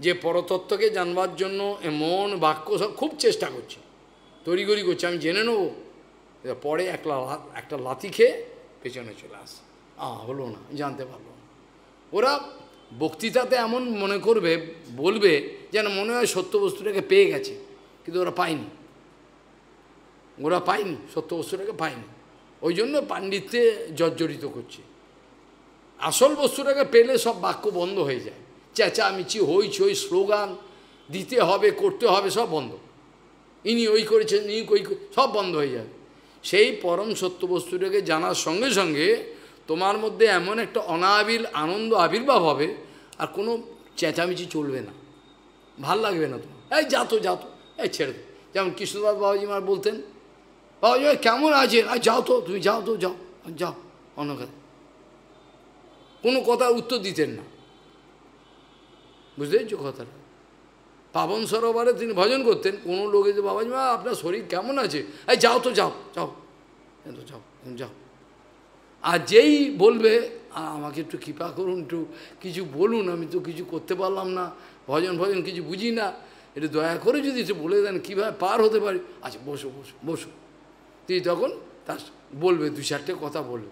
যে পরতত্ত্বকে জানবার জন্য মন বাক্য সব খুব চেষ্টা করছে তড়িগড়ি করছে আমি জেনে নেবো পরে একটা একটা লাথি খেয়ে পেছনে চলে আস আ হলো না জানতে পারলো না ওরা বক্তৃতাতে এমন মনে করবে বলবে যেন মনে হয় সত্য বস্তুটাকে পেয়ে গেছে কিন্তু ওরা পায়নি ওরা পায়নি সত্য বস্তুটাকে পায়নি ওই জন্য পাণ্ডিত্যে জর্জরিত করছে আসল বস্তুটাকে পেলে সব বাক্য বন্ধ হয়ে যায় চেঁচামেচি হইচই স্লোগান দিতে হবে করতে হবে সব বন্ধ ইনি ওই করেছেন ইনি ওই সব বন্ধ হয়ে যাবে সেই পরম সত্য বস্তুটাকে জানার সঙ্গে সঙ্গে তোমার মধ্যে এমন একটা অনাবিল আনন্দ আবির্ভাব হবে আর কোনো চেঁচামেচি চলবে না ভাল লাগবে না তো এই যাতো যাতো এই ছেড়ে দো যেমন কৃষ্ণদাস বাবাজি মার বলতেন বাবাজি কেমন আছে আর যাও তো তুমি যাও তো যাও যাও অন্য কথা কোনো কথার উত্তর দিতেন না বুঝতে পেরেছো কথাটা পাবন সরোবরে তিনি ভজন করতেন কোনো লোকে যে বাবাজি মা আপনার শরীর কেমন আছে এই যাও তো যাও যাও তো যাও যাও আর যেই বলবে আমাকে একটু কৃপা করুন একটু কিছু বলুন আমি তো কিছু করতে পারলাম না ভজন ভজন কিছু বুঝি না এটা দয়া করে যদি সে বলে দেন কীভাবে পার হতে পারে আচ্ছা বসো বসো বসো তুই তখন তার বলবে দু চারটে কথা বলবে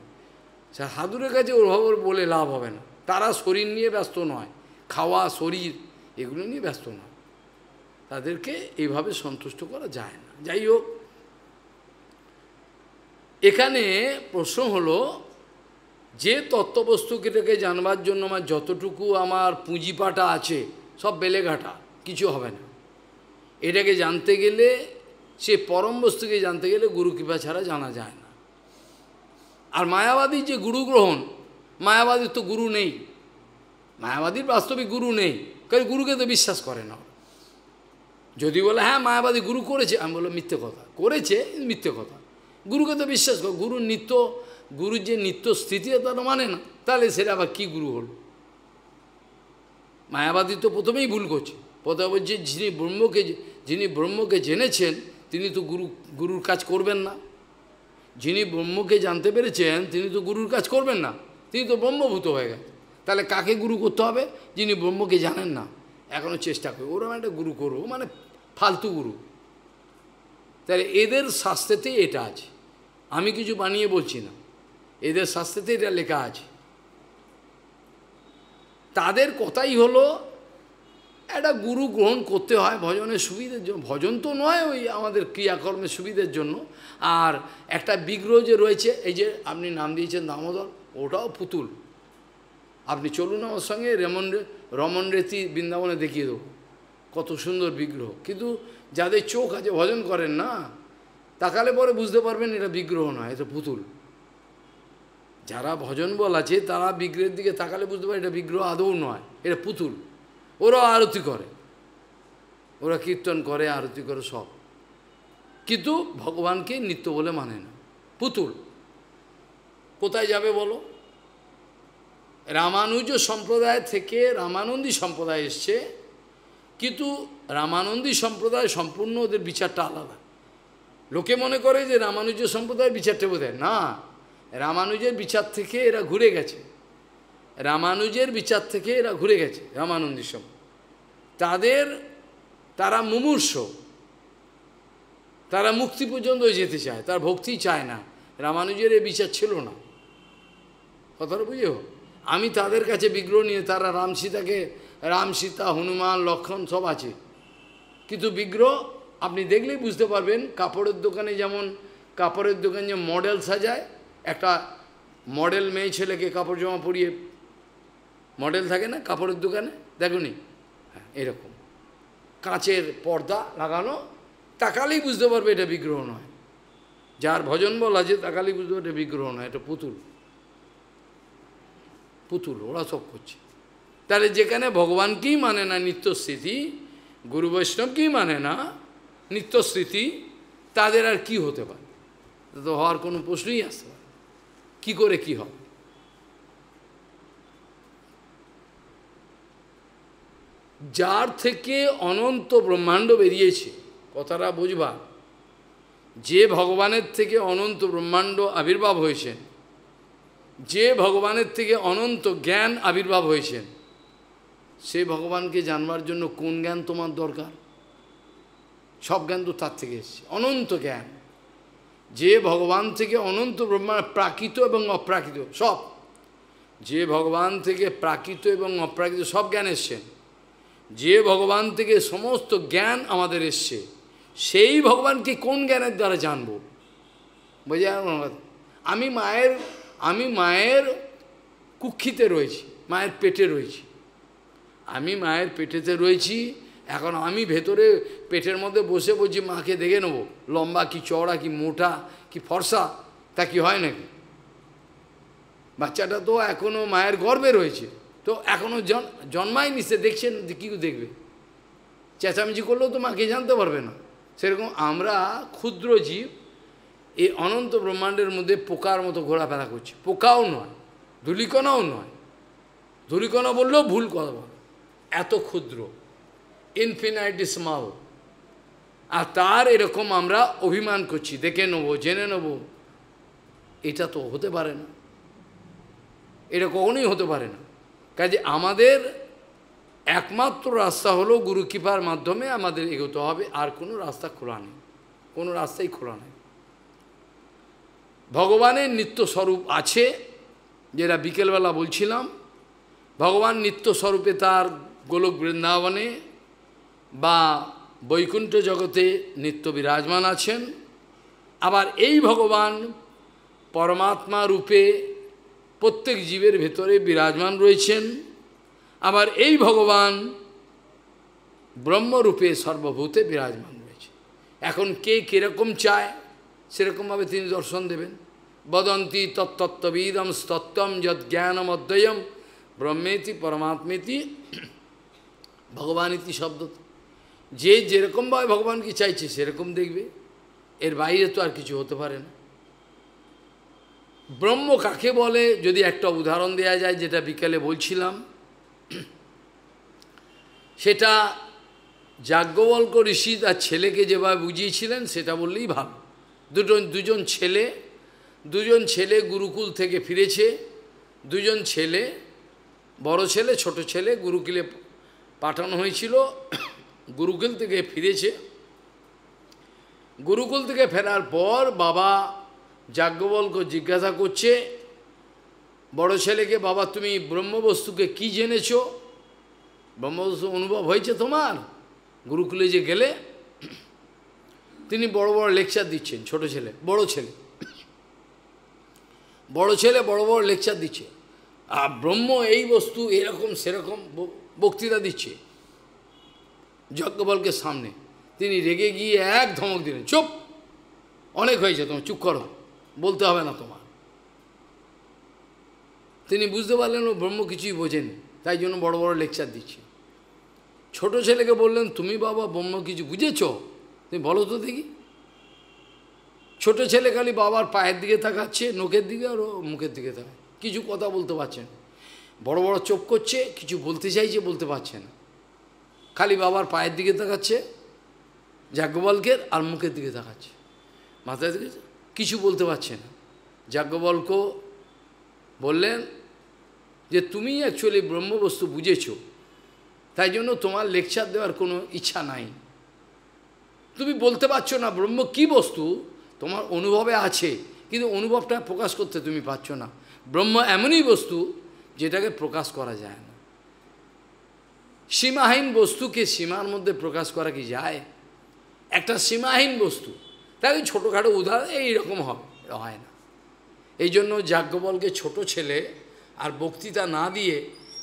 স্যার হাদুরের কাছে ওর খবর বলে লাভ হবে না তারা শরীর নিয়ে ব্যস্ত নয় খাওয়া শরীর এগুলো নিয়ে ব্যস্ত নয় তাদেরকে এইভাবে সন্তুষ্ট করা যায় না যাই হোক এখানে প্রশ্ন হলো যে তত্ত্ববস্তুটাকে জানবার জন্য আমার যতটুকু আমার পুঁজিপাটা আছে সব বেলেঘাটা কিছু হবে না এটাকে জানতে গেলে সে পরম বস্তুকে জানতে গেলে গুরু কৃপা ছাড়া জানা যায় না আর মায়াবাদীর যে গুরু গ্রহণ মায়াবাদীর তো গুরু নেই মায়াবাদীর বাস্তবিক গুরু নেই কারণ গুরুকে তো বিশ্বাস করে না যদি বলে হ্যাঁ মায়াবাদী গুরু করেছে আমি বললাম মিথ্যে কথা করেছে মিথ্যে কথা গুরুকে তো বিশ্বাস কর গুরুর নিত্য গুরুর যে নিত্য স্থিতি তারা তো মানে না তাহলে সেটা আবার কী গুরু হলো মায়াবাদী তো প্রথমেই ভুল করছে প্রথমে বলছে যিনি ব্রহ্মকে যিনি ব্রহ্মকে জেনেছেন তিনি তো গুরু গুরুর কাজ করবেন না যিনি ব্রহ্মকে জানতে পেরেছেন তিনি তো গুরুর কাজ করবেন না তিনি তো ব্রহ্মভূত হয়ে গেছেন তাহলে কাকে গুরু করতে হবে যিনি ব্রহ্মকে জানেন না এখনও চেষ্টা করবে ওরকম একটা গুরু করবো মানে ফালতু গুরু তাহলে এদের শাস্ত্রেতেই এটা আছে আমি কিছু বানিয়ে বলছি না এদের শাস্ত্রেতেই এটা লেখা আছে তাদের কথাই হলো একটা গুরু গ্রহণ করতে হয় ভজনের সুবিধের জন্য ভজন তো নয় ওই আমাদের ক্রিয়াকর্মের সুবিধের জন্য আর একটা বিগ্রহ যে রয়েছে এই যে আপনি নাম দিয়েছেন দামোদর ওটাও পুতুল আপনি চলুন আমার সঙ্গে রেমন রমন রেতি বৃন্দাবনে দেখিয়ে দেবো কত সুন্দর বিগ্রহ কিন্তু যাদের চোখ আছে ভজন করেন না তাকালে পরে বুঝতে পারবেন এটা বিগ্রহ নয় এটা পুতুল যারা ভজন বল আছে তারা বিগ্রহের দিকে তাকালে বুঝতে পারে এটা বিগ্রহ আদৌ নয় এটা পুতুল ওরা আরতি করে ওরা কীর্তন করে আরতি করে সব কিন্তু ভগবানকে নিত্য বলে মানে না পুতুল কোথায় যাবে বলো রামানুজ সম্প্রদায় থেকে রামানন্দী সম্প্রদায় এসছে কিন্তু রামানন্দী সম্প্রদায় সম্পূর্ণ ওদের বিচারটা আলাদা লোকে মনে করে যে রামানুজ সম্প্রদায় বিচারটা বোধ না রামানুজের বিচার থেকে এরা ঘুরে গেছে রামানুজের বিচার থেকে এরা ঘুরে গেছে রামানন্দী সব তাদের তারা মুমূর্ষ তারা মুক্তি পর্যন্ত যেতে চায় তার ভক্তি চায় না রামানুজের এই বিচার ছিল না কথাটা বুঝে আমি তাদের কাছে বিগ্রহ নিয়ে তারা রাম সীতাকে রাম সীতা হনুমান লক্ষণ সব আছে কিন্তু বিগ্রহ আপনি দেখলেই বুঝতে পারবেন কাপড়ের দোকানে যেমন কাপড়ের দোকানে যে মডেল সাজায় একটা মডেল মেয়ে ছেলেকে কাপড় জামা পরিয়ে মডেল থাকে না কাপড়ের দোকানে দেখুনি হ্যাঁ এরকম কাঁচের পর্দা লাগানো তাকালেই বুঝতে পারবে এটা বিগ্রহ নয় যার ভজন বল আছে তাকালেই বুঝতে পারবে এটা বিগ্রহ নয় এটা পুতুল পুতুল ওরা সব করছে তাহলে যেখানে ভগবানকেই মানে না নিত্যস্থিতি গুরু বৈষ্ণবকেই মানে না স্মৃতি তাদের আর কি হতে পারে তো হওয়ার কোনো প্রশ্নই আসতে পারে কি করে কি হয় যার থেকে অনন্ত ব্রহ্মাণ্ড বেরিয়েছে কথাটা বুঝবা যে ভগবানের থেকে অনন্ত ব্রহ্মাণ্ড আবির্ভাব হয়েছেন যে ভগবানের থেকে অনন্ত জ্ঞান আবির্ভাব হয়েছেন সে ভগবানকে জানবার জন্য কোন জ্ঞান তোমার দরকার সব জ্ঞান তো তার থেকে এসছে অনন্ত জ্ঞান যে ভগবান থেকে অনন্ত ব্রহ্মাণ্ড প্রাকৃত এবং অপ্রাকৃত সব যে ভগবান থেকে প্রাকৃত এবং অপ্রাকৃত সব জ্ঞান এসছেন যে ভগবান থেকে সমস্ত জ্ঞান আমাদের এসছে সেই ভগবানকে কোন জ্ঞানের দ্বারা জানব বোঝা আমি মায়ের আমি মায়ের কুক্ষিতে রয়েছি মায়ের পেটে রয়েছি আমি মায়ের পেটেতে রয়েছি এখন আমি ভেতরে পেটের মধ্যে বসে বসে মাকে দেখে নেব লম্বা কি চওড়া কি মোটা কি ফর্সা তা কি হয় নাকি বাচ্চাটা তো এখনও মায়ের গর্বে রয়েছে তো এখনও জন্মায়নি সে দেখছেন কী দেখবে চেঁচামেচি করলেও তো মাকে জানতে পারবে না সেরকম আমরা ক্ষুদ্র জীব এই অনন্ত ব্রহ্মাণ্ডের মধ্যে পোকার মতো ঘোরাফেরা করছি পোকাও নয় ধুলিকণাও নয় ধুলিকণা বললেও ভুল কথা এত ক্ষুদ্র ইনফিনাইট স্মল আর তার এরকম আমরা অভিমান করছি দেখে নেব জেনে নেব এটা তো হতে পারে না এটা কখনোই হতে পারে না কাজে আমাদের একমাত্র রাস্তা হলো গুরুকৃপার মাধ্যমে আমাদের এগোতে হবে আর কোনো রাস্তা খোলা নেই কোনো রাস্তাই খোলা নেই ভগবানের নিত্য স্বরূপ আছে যেটা বিকেলবেলা বলছিলাম ভগবান নিত্য স্বরূপে তার গোলক বৃন্দাবনে বা বৈকুণ্ঠ জগতে নিত্য বিরাজমান আছেন আবার এই ভগবান পরমাত্মা রূপে প্রত্যেক জীবের ভেতরে বিরাজমান রয়েছেন আবার এই ভগবান ব্রহ্মরূপে সর্বভূতে বিরাজমান রয়েছে এখন কে কীরকম চায় সেরকমভাবে তিনি দর্শন দেবেন বদন্তি তত্তত্ত্ববিদম স্তত্বম যদ জ্ঞানম অদ্বয়ম ব্রহ্মেতি পরমাত্মেতি ভগবান ইতি শব্দ যে যেরকমভাবে ভগবানকে চাইছে সেরকম দেখবে এর বাইরে তো আর কিছু হতে পারে না ব্রহ্ম কাকে বলে যদি একটা উদাহরণ দেয়া যায় যেটা বিকেলে বলছিলাম সেটা যাজ্ঞবল্ক ঋষি তার ছেলেকে যেভাবে বুঝিয়েছিলেন সেটা বললেই ভালো দুজন দুজন ছেলে দুজন ছেলে গুরুকুল থেকে ফিরেছে দুজন ছেলে বড় ছেলে ছোট ছেলে গুরুকুলে পাঠানো হয়েছিল গুরুকুল থেকে ফিরেছে গুরুকুল থেকে ফেরার পর বাবা যাজ্ঞবলকে জিজ্ঞাসা করছে বড় ছেলেকে বাবা তুমি ব্রহ্মবস্তুকে কি জেনেছো ব্রহ্মবস্তু অনুভব হয়েছে তোমার গুরুকুলে যে গেলে তিনি বড় বড় লেকচার দিচ্ছেন ছোট ছেলে বড় ছেলে বড় ছেলে বড় বড় লেকচার দিচ্ছে আর ব্রহ্ম এই বস্তু এরকম সেরকম বক্তৃতা দিচ্ছে যজ্ঞবলকের সামনে তিনি রেগে গিয়ে এক ধমক দিলেন চুপ অনেক হয়েছে তোমার চুপ করো বলতে হবে না তোমার তিনি বুঝতে পারলেন ও ব্রহ্ম কিছুই বোঝেন তাই জন্য বড় বড় লেকচার দিচ্ছে ছোট ছেলেকে বললেন তুমি বাবা ব্রহ্ম কিছু বুঝেছ তুমি বলো তো দেখি ছোট ছেলে খালি বাবার পায়ের দিকে তাকাচ্ছে নখের দিকে আর মুখের দিকে তাকায় কিছু কথা বলতে পারছে না বড় বড় চোখ করছে কিছু বলতে চাইছে বলতে পারছে না খালি বাবার পায়ের দিকে তাকাচ্ছে যাজ্ঞবল্কের আর মুখের দিকে তাকাচ্ছে মাথায় দিকে কিছু বলতে পারছে না যাজ্ঞবল্ক বললেন যে তুমি অ্যাকচুয়ালি ব্রহ্মবস্তু বুঝেছ তাই জন্য তোমার লেকচার দেওয়ার কোনো ইচ্ছা নাই তুমি বলতে পারছো না ব্রহ্ম কি বস্তু তোমার অনুভবে আছে কিন্তু অনুভবটা প্রকাশ করতে তুমি পারছো না ব্রহ্ম এমনই বস্তু যেটাকে প্রকাশ করা যায় না সীমাহীন বস্তুকে সীমার মধ্যে প্রকাশ করা কি যায় একটা সীমাহীন বস্তু তাই ছোটোখাটো উদাহরণ এইরকম হবে হয় না এই জন্য যাজ্ঞবলকে ছোট ছেলে আর বক্তৃতা না দিয়ে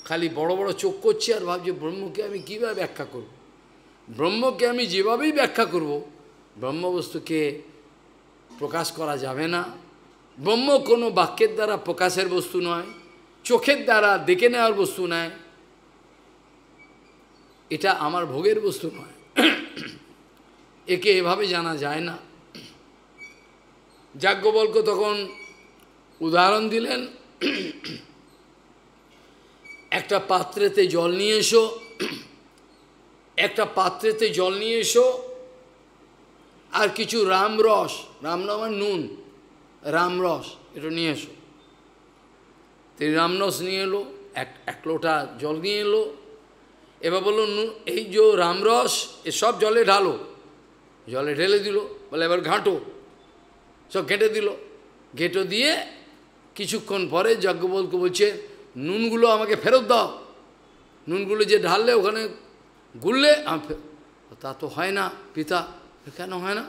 খালি বড় বড় চোখ করছে আর ভাবছি ব্রহ্মকে আমি কীভাবে ব্যাখ্যা করব। ব্রহ্মকে আমি যেভাবেই ব্যাখ্যা করব ব্রহ্মবস্তুকে প্রকাশ করা যাবে না ব্রহ্ম কোনো বাক্যের দ্বারা প্রকাশের বস্তু নয় চোখের দ্বারা দেখে নেওয়ার বস্তু নয় এটা আমার ভোগের বস্তু নয় একে এভাবে জানা যায় না যাজ্ঞবল্ক তখন উদাহরণ দিলেন একটা পাত্রেতে জল নিয়ে এসো একটা পাত্রেতে জল নিয়ে এসো আর কিছু রামরস রামনাম নুন রামরস এটা নিয়ে এসো তিনি রামরস নিয়ে এলো এক এক লোটা জল নিয়ে এলো এবার বললো এই যে রামরস সব জলে ঢালো জলে ঢেলে দিল বলে এবার ঘাঁটো সব ঘেঁটে দিল ঘেঁটো দিয়ে কিছুক্ষণ পরে যজ্ঞবলকে বলছে নুনগুলো আমাকে ফেরত দাও নুনগুলো যে ঢাললে ওখানে গুললে তা তো হয় না পিতা কেন হয় না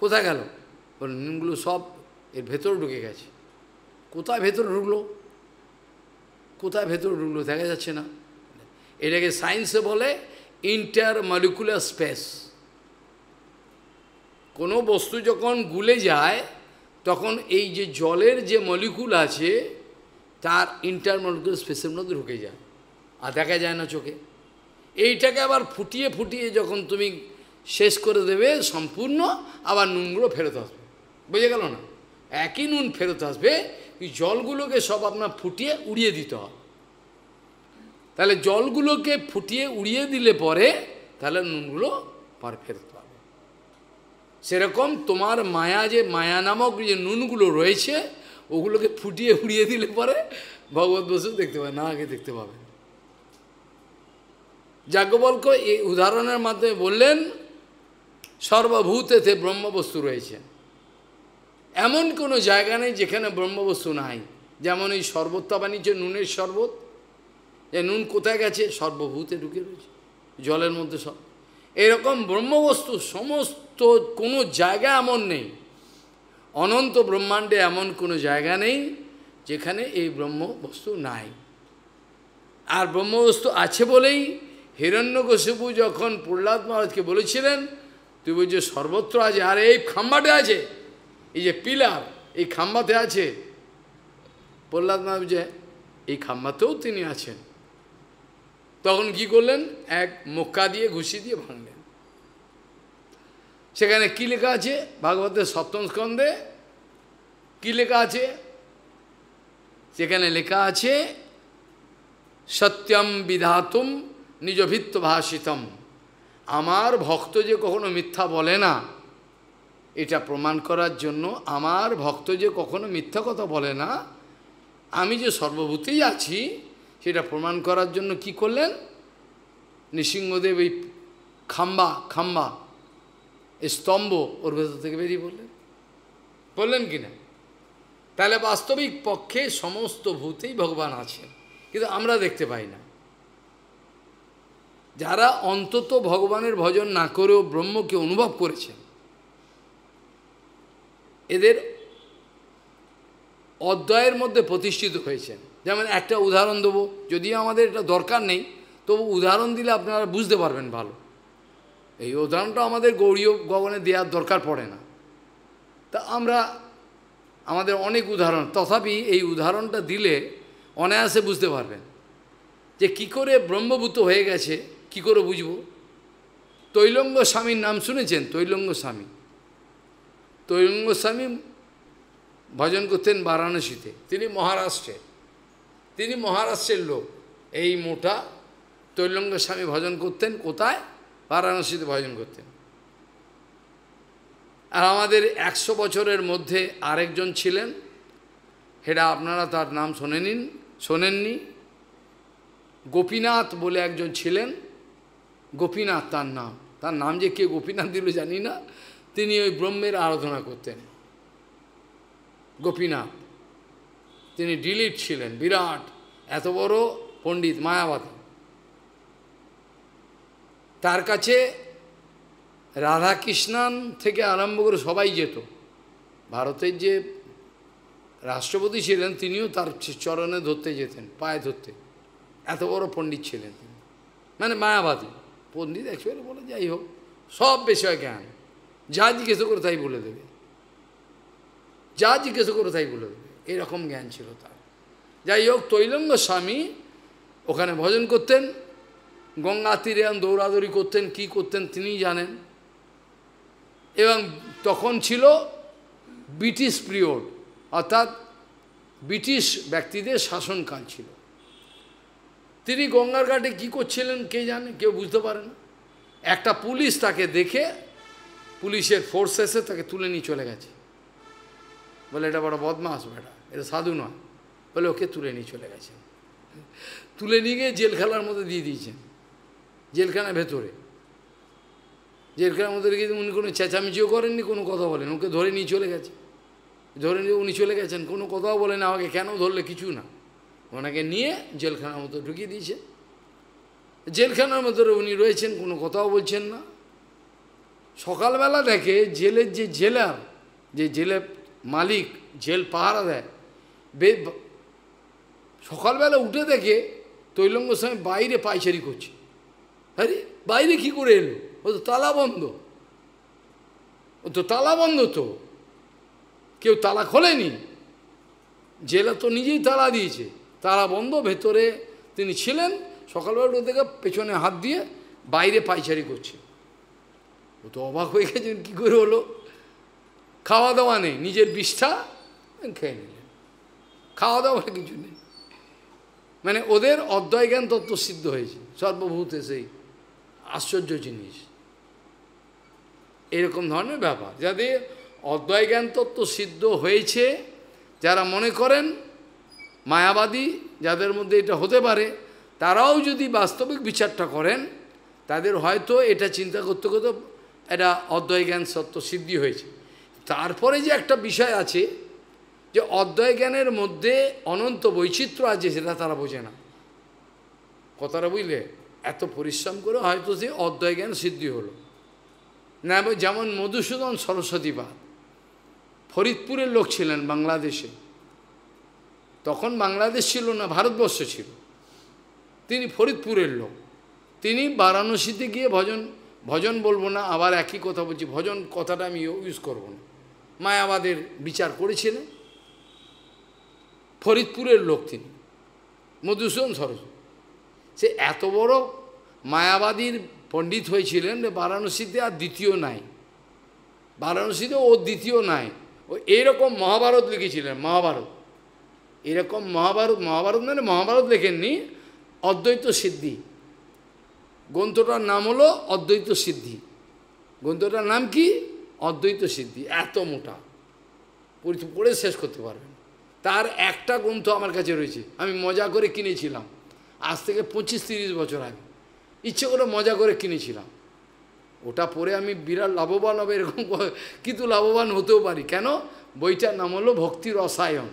কোথায় গেল বলে নুনগুলো সব এর ভেতর ঢুকে গেছে কোথায় ভেতর ঢুকলো কোথায় ভেতর ঢুকলো দেখা যাচ্ছে না এটাকে সায়েন্সে বলে ইন্টার মলিকুলার স্পেস কোনো বস্তু যখন গুলে যায় তখন এই যে জলের যে মলিকুল আছে তার ইন্টার মলিকুলার স্পেসের মধ্যে ঢুকে যায় আর দেখা যায় না চোখে এইটাকে আবার ফুটিয়ে ফুটিয়ে যখন তুমি শেষ করে দেবে সম্পূর্ণ আবার নুনগুলো ফেরত আসবে বুঝে গেল না একই নুন ফেরত আসবে জলগুলোকে সব আপনার ফুটিয়ে উড়িয়ে দিতে হবে তাহলে জলগুলোকে ফুটিয়ে উড়িয়ে দিলে পরে তাহলে নুনগুলো পার ফেরত পাবে সেরকম তোমার মায়া যে মায়া নামক যে নুনগুলো রয়েছে ওগুলোকে ফুটিয়ে উড়িয়ে দিলে পরে ভগবত বসু দেখতে পাবে না আগে দেখতে পাবে যাজ্ঞবল্ক এই উদাহরণের মাধ্যমে বললেন সর্বভূতেতে ব্রহ্মবস্তু রয়েছে এমন কোনো জায়গা নেই যেখানে ব্রহ্মবস্তু নাই যেমন এই শরবতটা বাণিজ্য নুনের শরবত যে নুন কোথায় গেছে সর্বভূতে ঢুকে রয়েছে জলের মধ্যে সব এরকম ব্রহ্মবস্তু সমস্ত কোনো জায়গা এমন নেই অনন্ত ব্রহ্মাণ্ডে এমন কোনো জায়গা নেই যেখানে এই ব্রহ্মবস্তু নাই আর ব্রহ্মবস্তু আছে বলেই হিরণ্যকশিপু যখন প্রহ্লাদ মহারাজকে বলেছিলেন তুই বলছি সর্বত্র আছে আর এই খাম্বাটে আছে এই যে পিলার এই খাম্বাতে আছে প্রহ্লাদ মহারাজ এই খাম্বাতেও তিনি আছেন তখন কি করলেন এক মক্কা দিয়ে ঘুষি দিয়ে ভাঙলেন সেখানে কী লেখা আছে ভাগবতের সপ্তম স্কন্ধে কী লেখা আছে সেখানে লেখা আছে সত্যম বিধাতুম নিজ ভাষিতম আমার ভক্ত যে কখনো মিথ্যা বলে না এটা প্রমাণ করার জন্য আমার ভক্ত যে কখনো মিথ্যা কথা বলে না আমি যে সর্বভূতেই আছি সেটা প্রমাণ করার জন্য কি করলেন নৃসিংহদেব এই খাম্বা খাম্বা স্তম্ভ ওর ভেতর থেকে বেরিয়ে বললেন বললেন কি না তাহলে বাস্তবিক পক্ষে সমস্ত ভূতেই ভগবান আছেন কিন্তু আমরা দেখতে পাই না যারা অন্তত ভগবানের ভজন না করেও ব্রহ্মকে অনুভব করেছেন এদের অধ্যায়ের মধ্যে প্রতিষ্ঠিত হয়েছেন যেমন একটা উদাহরণ দেবো যদিও আমাদের এটা দরকার নেই তবু উদাহরণ দিলে আপনারা বুঝতে পারবেন ভালো এই উদাহরণটা আমাদের গৌরীয় গগনে দেওয়ার দরকার পড়ে না তা আমরা আমাদের অনেক উদাহরণ তথাপি এই উদাহরণটা দিলে অনায়াসে বুঝতে পারবেন যে কি করে ব্রহ্মভূত হয়ে গেছে কি করে বুঝব তৈলঙ্গ স্বামীর নাম শুনেছেন তৈলঙ্গ স্বামী তৈলঙ্গ স্বামী ভজন করতেন বারাণসীতে তিনি মহারাষ্ট্রে তিনি মহারাষ্ট্রের লোক এই মোটা তৈলঙ্গ স্বামী ভজন করতেন কোথায় বারাণসীতে ভজন করতেন আর আমাদের একশো বছরের মধ্যে আরেকজন ছিলেন সেটা আপনারা তার নাম শোনে নিন শোনেননি গোপীনাথ বলে একজন ছিলেন গোপীনাথ তার নাম তার নাম যে কে গোপীনাথ দিল জানি না তিনি ওই ব্রহ্মের আরাধনা করতেন গোপীনাথ তিনি ডিলিট ছিলেন বিরাট এত বড় পণ্ডিত মায়াবাদী তার কাছে রাধাকৃষ্ণান থেকে আরম্ভ করে সবাই যেত ভারতের যে রাষ্ট্রপতি ছিলেন তিনিও তার চরণে ধরতে যেতেন পায়ে ধরতে এত বড় পণ্ডিত ছিলেন তিনি মানে মায়াবাদী পণ্ডিত অ্যাকচুয়ালি বলে যাই হোক সব বিষয় জ্ঞান যা জিজ্ঞেস করে তাই বলে দেবে যা জিজ্ঞেস করে তাই বলে দেবে এরকম জ্ঞান ছিল তার যাই হোক তৈলঙ্গ স্বামী ওখানে ভজন করতেন গঙ্গা তীরে দৌড়াদৌড়ি করতেন কি করতেন তিনি জানেন এবং তখন ছিল ব্রিটিশ পিরিয়ড অর্থাৎ ব্রিটিশ ব্যক্তিদের শাসনকাল ছিল তিনি গঙ্গার ঘাটে কী করছিলেন কে জানে কেউ বুঝতে পারেন একটা পুলিশ তাকে দেখে পুলিশের ফোর্স এসে তাকে তুলে নিয়ে চলে গেছে বলে এটা বড় বদমাস বেটা এটা সাধু নয় বলে ওকে তুলে নিয়ে চলে গেছেন তুলে নিয়ে গিয়ে জেলখানার মধ্যে দিয়ে দিয়েছেন জেলখানার ভেতরে জেলখানার মধ্যে রেখে উনি কোনো চেঁচামেচিও করেননি কোনো কথা বলেন ওকে ধরে নিয়ে চলে গেছে ধরে নিয়ে উনি চলে গেছেন কোনো কথাও বলেন আমাকে কেন ধরলে কিছু না ওনাকে নিয়ে জেলখানার মতো ঢুকিয়ে দিয়েছে জেলখানার মধ্যে উনি রয়েছেন কোনো কথাও বলছেন না সকালবেলা দেখে জেলের যে জেলার যে জেলে মালিক জেল পাহারা দেয় বে সকালবেলা উঠে দেখে তৈলঙ্গ স্বামী বাইরে পাইচারি করছে আরে বাইরে কি করে এলো ও তো তালা বন্ধ ও তো তালা বন্ধ তো কেউ তালা খোলেনি জেলা তো নিজেই তালা দিয়েছে তালা বন্ধ ভেতরে তিনি ছিলেন সকালবেলা উঠে দেখে পেছনে হাত দিয়ে বাইরে পাইচারি করছে ও তো অবাক হয়ে গেছেন কী করে হলো খাওয়া দাওয়া নেই নিজের বিষ্ঠা খেয়ে নিলেন খাওয়া দাওয়া কিছু নেই মানে ওদের অধ্যয় জ্ঞান তত্ত্ব সিদ্ধ হয়েছে সর্বভূতে সেই আশ্চর্য জিনিস এরকম ধরনের ব্যাপার যাদের অধ্যয় জ্ঞান তত্ত্ব সিদ্ধ হয়েছে যারা মনে করেন মায়াবাদী যাদের মধ্যে এটা হতে পারে তারাও যদি বাস্তবিক বিচারটা করেন তাদের হয়তো এটা চিন্তা করতে করতে এটা অধ্যয় জ্ঞান সত্য সিদ্ধি হয়েছে তারপরে যে একটা বিষয় আছে যে অধ্যয় জ্ঞানের মধ্যে অনন্ত বৈচিত্র্য আছে সেটা তারা বোঝে না কথাটা বুঝলে এত পরিশ্রম করে হয়তো সে অধ্যয় জ্ঞান সিদ্ধি হলো না যেমন মধুসূদন সরস্বতী সরস্বতীবাদ ফরিদপুরের লোক ছিলেন বাংলাদেশে তখন বাংলাদেশ ছিল না ভারতবর্ষ ছিল তিনি ফরিদপুরের লোক তিনি বারাণসীতে গিয়ে ভজন ভজন বলবো না আবার একই কথা বলছি ভজন কথাটা আমি ইউজ করবো না মায়াবাদের বিচার করেছিলেন ফরিদপুরের লোক তিনি মধুসূদন সরস্বতী সে এত বড় মায়াবাদীর পণ্ডিত হয়েছিলেন বারাণসীতে আর দ্বিতীয় নাই বারাণসীতে ও দ্বিতীয় নাই ও এইরকম মহাভারত লিখেছিলেন মহাভারত এরকম মহাভারত মহাভারত মানে মহাভারত লেখেননি অদ্বৈত সিদ্ধি গ্রন্থটার নাম হলো অদ্বৈত সিদ্ধি গ্রন্থটার নাম কি অদ্বৈত সিদ্ধি এত মোটা পড়ে শেষ করতে পারবেন তার একটা গ্রন্থ আমার কাছে রয়েছে আমি মজা করে কিনেছিলাম আজ থেকে পঁচিশ তিরিশ বছর আগে ইচ্ছে করে মজা করে কিনেছিলাম ওটা পড়ে আমি বিরাট লাভবান হবে এরকম কিন্তু লাভবান হতেও পারি কেন বইটার নাম হলো ভক্তি রসায়ন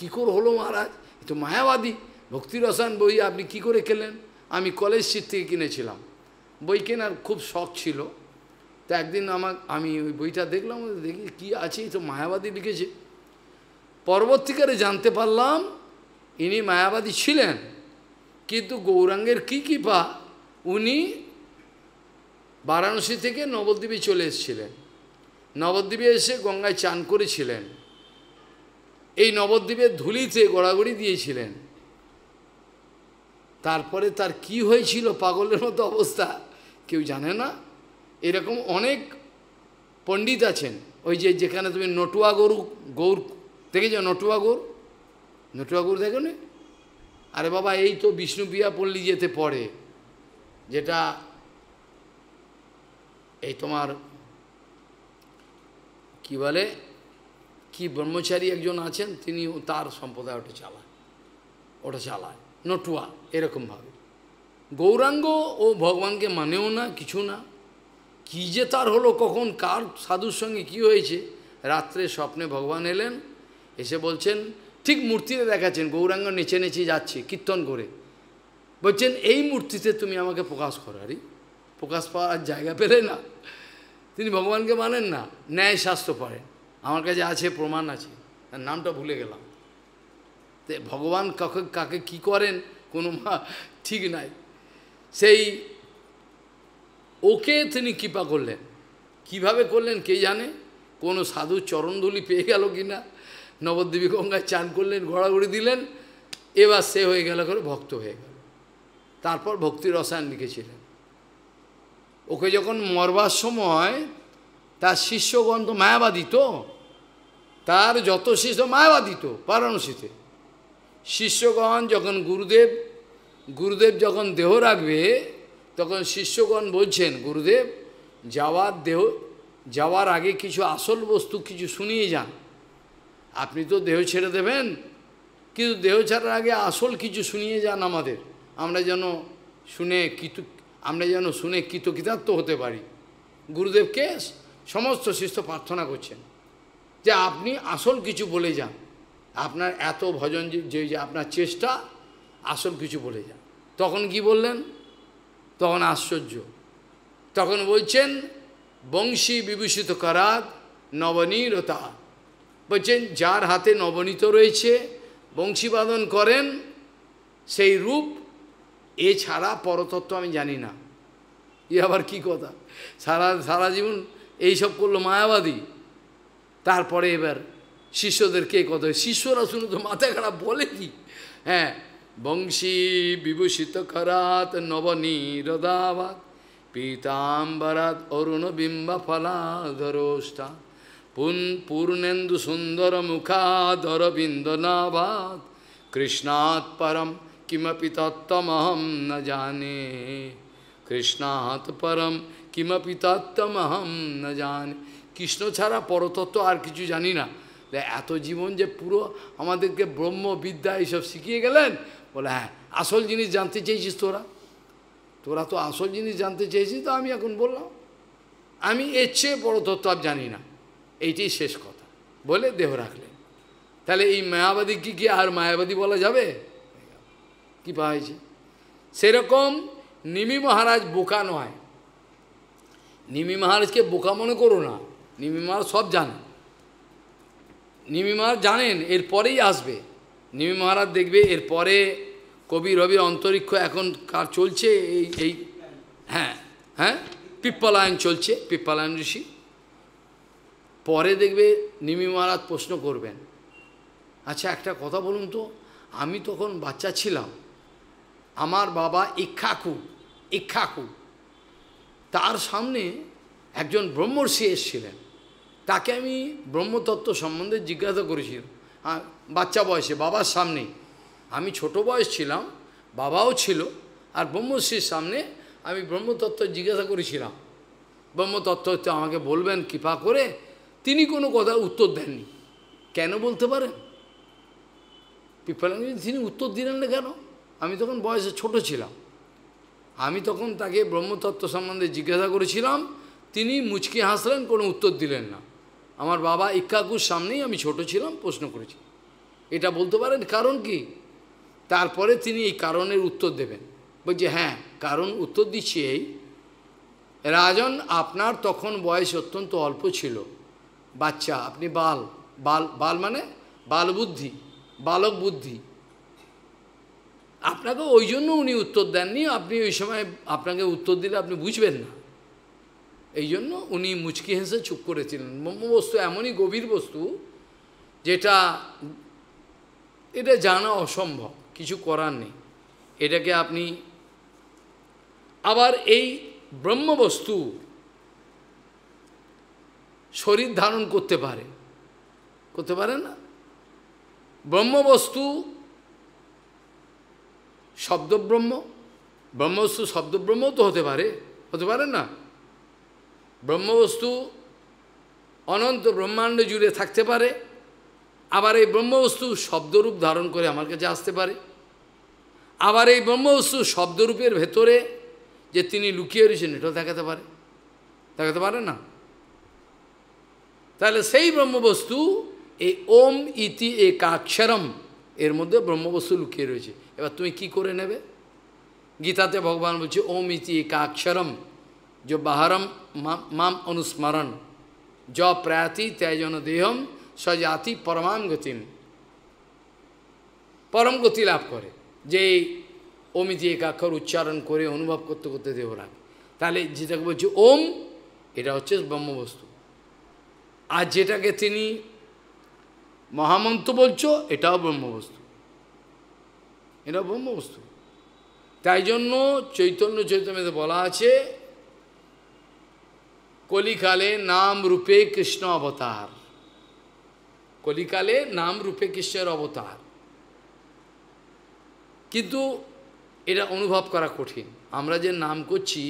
কী করে হলো মহারাজ এ তো মায়াবাদী ভক্তি রসায়ন বই আপনি কি করে খেলেন আমি কলেজ শীত থেকে কিনেছিলাম বই কেনার খুব শখ ছিল তো একদিন আমার আমি ওই বইটা দেখলাম দেখি কি আছে তো মায়াবাদী লিখেছে পরবর্তীকালে জানতে পারলাম ইনি মায়াবাদী ছিলেন কিন্তু গৌরাঙ্গের কি কৃপা উনি বারাণসী থেকে নবদ্বীপে চলে এসেছিলেন নবদ্বীপে এসে গঙ্গায় চান করেছিলেন এই নবদ্বীপের ধুলিতে গড়াগড়ি দিয়েছিলেন তারপরে তার কি হয়েছিল পাগলের মতো অবস্থা কেউ জানে না এরকম অনেক পণ্ডিত আছেন ওই যে যেখানে তুমি নটুয়া গরু গৌর দেখেছো নটুয়া গরু নটুয়া গরু দেখো আরে বাবা এই তো বিষ্ণুপ্রিয়া পল্লী যেতে পড়ে যেটা এই তোমার কি বলে কি ব্রহ্মচারী একজন আছেন তিনি তার সম্প্রদায় ওটা চালায় ওটা চালায় নটুয়া এরকমভাবে গৌরাঙ্গ ও ভগবানকে মানেও না কিছু না কি যে তার হলো কখন কার সাধুর সঙ্গে কি হয়েছে রাত্রে স্বপ্নে ভগবান এলেন এসে বলছেন ঠিক মূর্তিতে দেখাচ্ছেন গৌরাঙ্গ নেচে নেচে যাচ্ছে কীর্তন করে বলছেন এই মূর্তিতে তুমি আমাকে প্রকাশ করো আরে প্রকাশ পাওয়ার জায়গা পেলে না তিনি ভগবানকে মানেন না ন্যায় শাস্ত্র পড়েন আমার কাছে আছে প্রমাণ আছে তার নামটা ভুলে গেলাম ভগবান কাকে কাকে কী করেন কোনো ঠিক নাই সেই ওকে তিনি কৃপা করলেন কিভাবে করলেন কে জানে কোনো সাধু চরণধুলি পেয়ে গেল কি না নবদ্বীপী গঙ্গায় চান করলেন ঘোড়াঘুড়ি দিলেন এবার সে হয়ে গেল করে ভক্ত হয়ে গেল তারপর ভক্তি রসায়ন লিখেছিলেন ওকে যখন মরবার সময় তার শিষ্যগণ তো মায়াবাদিত তার যত শিষ্য মায়াবাদিত তো বারাণসীতে শিষ্যগণ যখন গুরুদেব গুরুদেব যখন দেহ রাখবে তখন শিষ্যগণ বলছেন গুরুদেব যাওয়ার দেহ যাওয়ার আগে কিছু আসল বস্তু কিছু শুনিয়ে যান আপনি তো দেহ ছেড়ে দেবেন কিন্তু দেহ ছাড়ার আগে আসল কিছু শুনিয়ে যান আমাদের আমরা যেন শুনে কিতু আমরা যেন শুনে কৃতকৃতার্থ হতে পারি গুরুদেবকে সমস্ত শিষ্য প্রার্থনা করছেন যে আপনি আসল কিছু বলে যান আপনার এত ভজন যে আপনার চেষ্টা আসল কিছু বলে যান তখন কি বললেন তখন আশ্চর্য তখন বলছেন বংশী বিভূষিত করাত নবনীরতা বলছেন যার হাতে নবনীত রয়েছে বংশীবাদন করেন সেই রূপ এছাড়া পরতত্ত্ব আমি জানি না এ আবার কি কথা সারা সারা জীবন এইসব করলো মায়াবাদী তারপরে এবার শিষ্যদেরকে কথা শিষ্যরা শুনে তো মাথা খারাপ বলে কি হ্যাঁ বংশী বিভূষিত করাত নবনী রদাবাত পীতাম্বরাত অরুণবিম্বা ফলাধরোষ্ঠা পুন পূর্ণেন্দু সুন্দর মুখাদরবিন্দনাভাত কৃষ্ণাৎ পরম কিমপি তত্ত্বমহম ন জানে কৃষ্ণাৎ পরম কিমপি তত্ত্বমহম ন জানে কৃষ্ণ ছাড়া পরতত্ত্ব আর কিছু জানি না এত জীবন যে পুরো আমাদেরকে ব্রহ্মবিদ্যা এইসব শিখিয়ে গেলেন বলে হ্যাঁ আসল জিনিস জানতে চেয়েছিস তোরা তোরা তো আসল জিনিস জানতে চেয়েছিস তো আমি এখন বললাম আমি এর চেয়ে বড় তত্ত্ব জানি না এইটাই শেষ কথা বলে দেহ রাখলেন তাহলে এই মায়াবাদীকে কি আর মায়াবাদী বলা যাবে কি হয়েছে সেরকম নিমি মহারাজ বোকা নয় নিমি মহারাজকে বোকা মনে করো না নিমি মহারাজ সব জানেন নিমি মহারাজ জানেন এরপরেই আসবে নিমি মহারাজ দেখবে এরপরে কবি রবির অন্তরিক্ষ এখন কার চলছে এই এই হ্যাঁ হ্যাঁ পিপ্পলায়ন চলছে পিপ্পালায়ন ঋষি পরে দেখবে নিমি মহারাজ প্রশ্ন করবেন আচ্ছা একটা কথা বলুন তো আমি তখন বাচ্চা ছিলাম আমার বাবা ইক্ষাকু ইক্ষাকু তার সামনে একজন ব্রহ্মর্ষি এসেছিলেন তাকে আমি ব্রহ্মতত্ত্ব সম্বন্ধে জিজ্ঞাসা করেছিলাম হ্যাঁ, বাচ্চা বয়সে বাবার সামনে আমি ছোট বয়স ছিলাম বাবাও ছিল আর ব্রহ্মশ্রীর সামনে আমি ব্রহ্মতত্ত্ব জিজ্ঞাসা করেছিলাম ব্রহ্মতত্ত্ব হচ্ছে আমাকে বলবেন কৃপা করে তিনি কোনো কথা উত্তর দেননি কেন বলতে পারেন পিপলাঙ্গ তিনি উত্তর দিলেন না কেন আমি তখন বয়সে ছোট ছিলাম আমি তখন তাকে ব্রহ্মতত্ত্ব সম্বন্ধে জিজ্ঞাসা করেছিলাম তিনি মুচকি হাসলেন কোনো উত্তর দিলেন না আমার বাবা ইক্কাকুর সামনেই আমি ছোট ছিলাম প্রশ্ন করেছি এটা বলতে পারেন কারণ কি তারপরে তিনি এই কারণের উত্তর দেবেন বলছে হ্যাঁ কারণ উত্তর দিচ্ছি এই রাজন আপনার তখন বয়স অত্যন্ত অল্প ছিল বাচ্চা আপনি বাল বাল বাল মানে বাল বুদ্ধি বালক বুদ্ধি আপনাকে ওই জন্য উনি উত্তর দেননি আপনি ওই সময় আপনাকে উত্তর দিলে আপনি বুঝবেন না এই জন্য উনি মুচকি হেসে চুপ করেছিলেন বস্তু এমনই গভীর বস্তু যেটা এটা জানা অসম্ভব কিছু করার নেই এটাকে আপনি আবার এই ব্রহ্মবস্তু শরীর ধারণ করতে পারে করতে পারে না ব্রহ্মবস্তু শব্দব্রহ্ম ব্রহ্মবস্তু শব্দব্রহ্ম তো হতে পারে হতে পারে না ব্রহ্মবস্তু অনন্ত ব্রহ্মাণ্ড জুড়ে থাকতে পারে আবার এই ব্রহ্মবস্তু শব্দরূপ ধারণ করে আমার কাছে আসতে পারে আবার এই ব্রহ্মবস্তু শব্দরূপের ভেতরে যে তিনি লুকিয়ে রয়েছেন এটাও দেখাতে পারে দেখাতে পারে না তাহলে সেই ব্রহ্মবস্তু এই ওম ইতি একাক্ষরম এর মধ্যে ব্রহ্মবস্তু লুকিয়ে রয়েছে এবার তুমি কি করে নেবে গীতাতে ভগবান বলছে ওম ইতি একাক্ষরম जो बहरम माम अनुस्मरण जो प्रयाति तैजन দেহম সজাতি পরমাম গতিম পরম গতি লাভ করে যে ওমিতি একাক্ষর উচ্চারণ করে অনুভব করতে করতে দেহরা তাহলে যেটাকে বলছে ওম এটা হচ্ছে ব্রহ্মবস্তু আর যেটাকে তিনি মহামন্ত্র বলছো এটাও ব্রহ্মবস্তু এটা ব্রহ্মবস্তু তাই জন্য চৈতন্য চৈতন্যতে বলা আছে কলিকালে নাম রূপে কৃষ্ণ অবতার কলিকালে নাম রূপে কৃষ্ণের অবতার কিন্তু এটা অনুভব করা কঠিন আমরা যে নাম করছি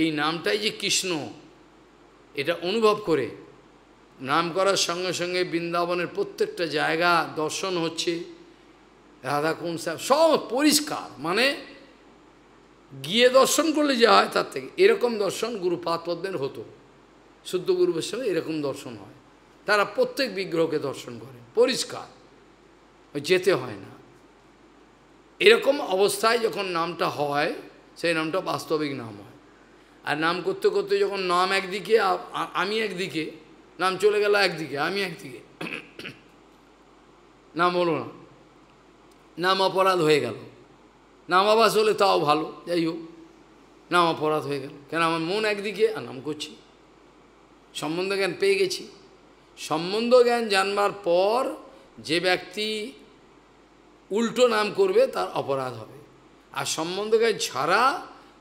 এই নামটাই যে কৃষ্ণ এটা অনুভব করে নাম করার সঙ্গে সঙ্গে বৃন্দাবনের প্রত্যেকটা জায়গা দর্শন হচ্ছে রাধাকুণ্ড সাহেব সব পরিষ্কার মানে গিয়ে দর্শন করলে যা হয় তার থেকে এরকম দর্শন গুরু পাতপদ্মের হতো শুদ্ধ গুরু বৈষ্ণবে এরকম দর্শন হয় তারা প্রত্যেক বিগ্রহকে দর্শন করে পরিষ্কার যেতে হয় না এরকম অবস্থায় যখন নামটা হয় সেই নামটা বাস্তবিক নাম হয় আর নাম করতে করতে যখন নাম একদিকে আমি একদিকে নাম চলে গেল একদিকে আমি একদিকে নাম হলো না নাম অপরাধ হয়ে গেল নামাবাস হলে তাও ভালো যাই হোক নাম অপরাধ হয়ে গেল কেন আমার মন একদিকে আর নাম করছি সম্বন্ধ জ্ঞান পেয়ে গেছি সম্বন্ধ জ্ঞান জানবার পর যে ব্যক্তি উল্টো নাম করবে তার অপরাধ হবে আর সম্বন্ধ জ্ঞান ছাড়া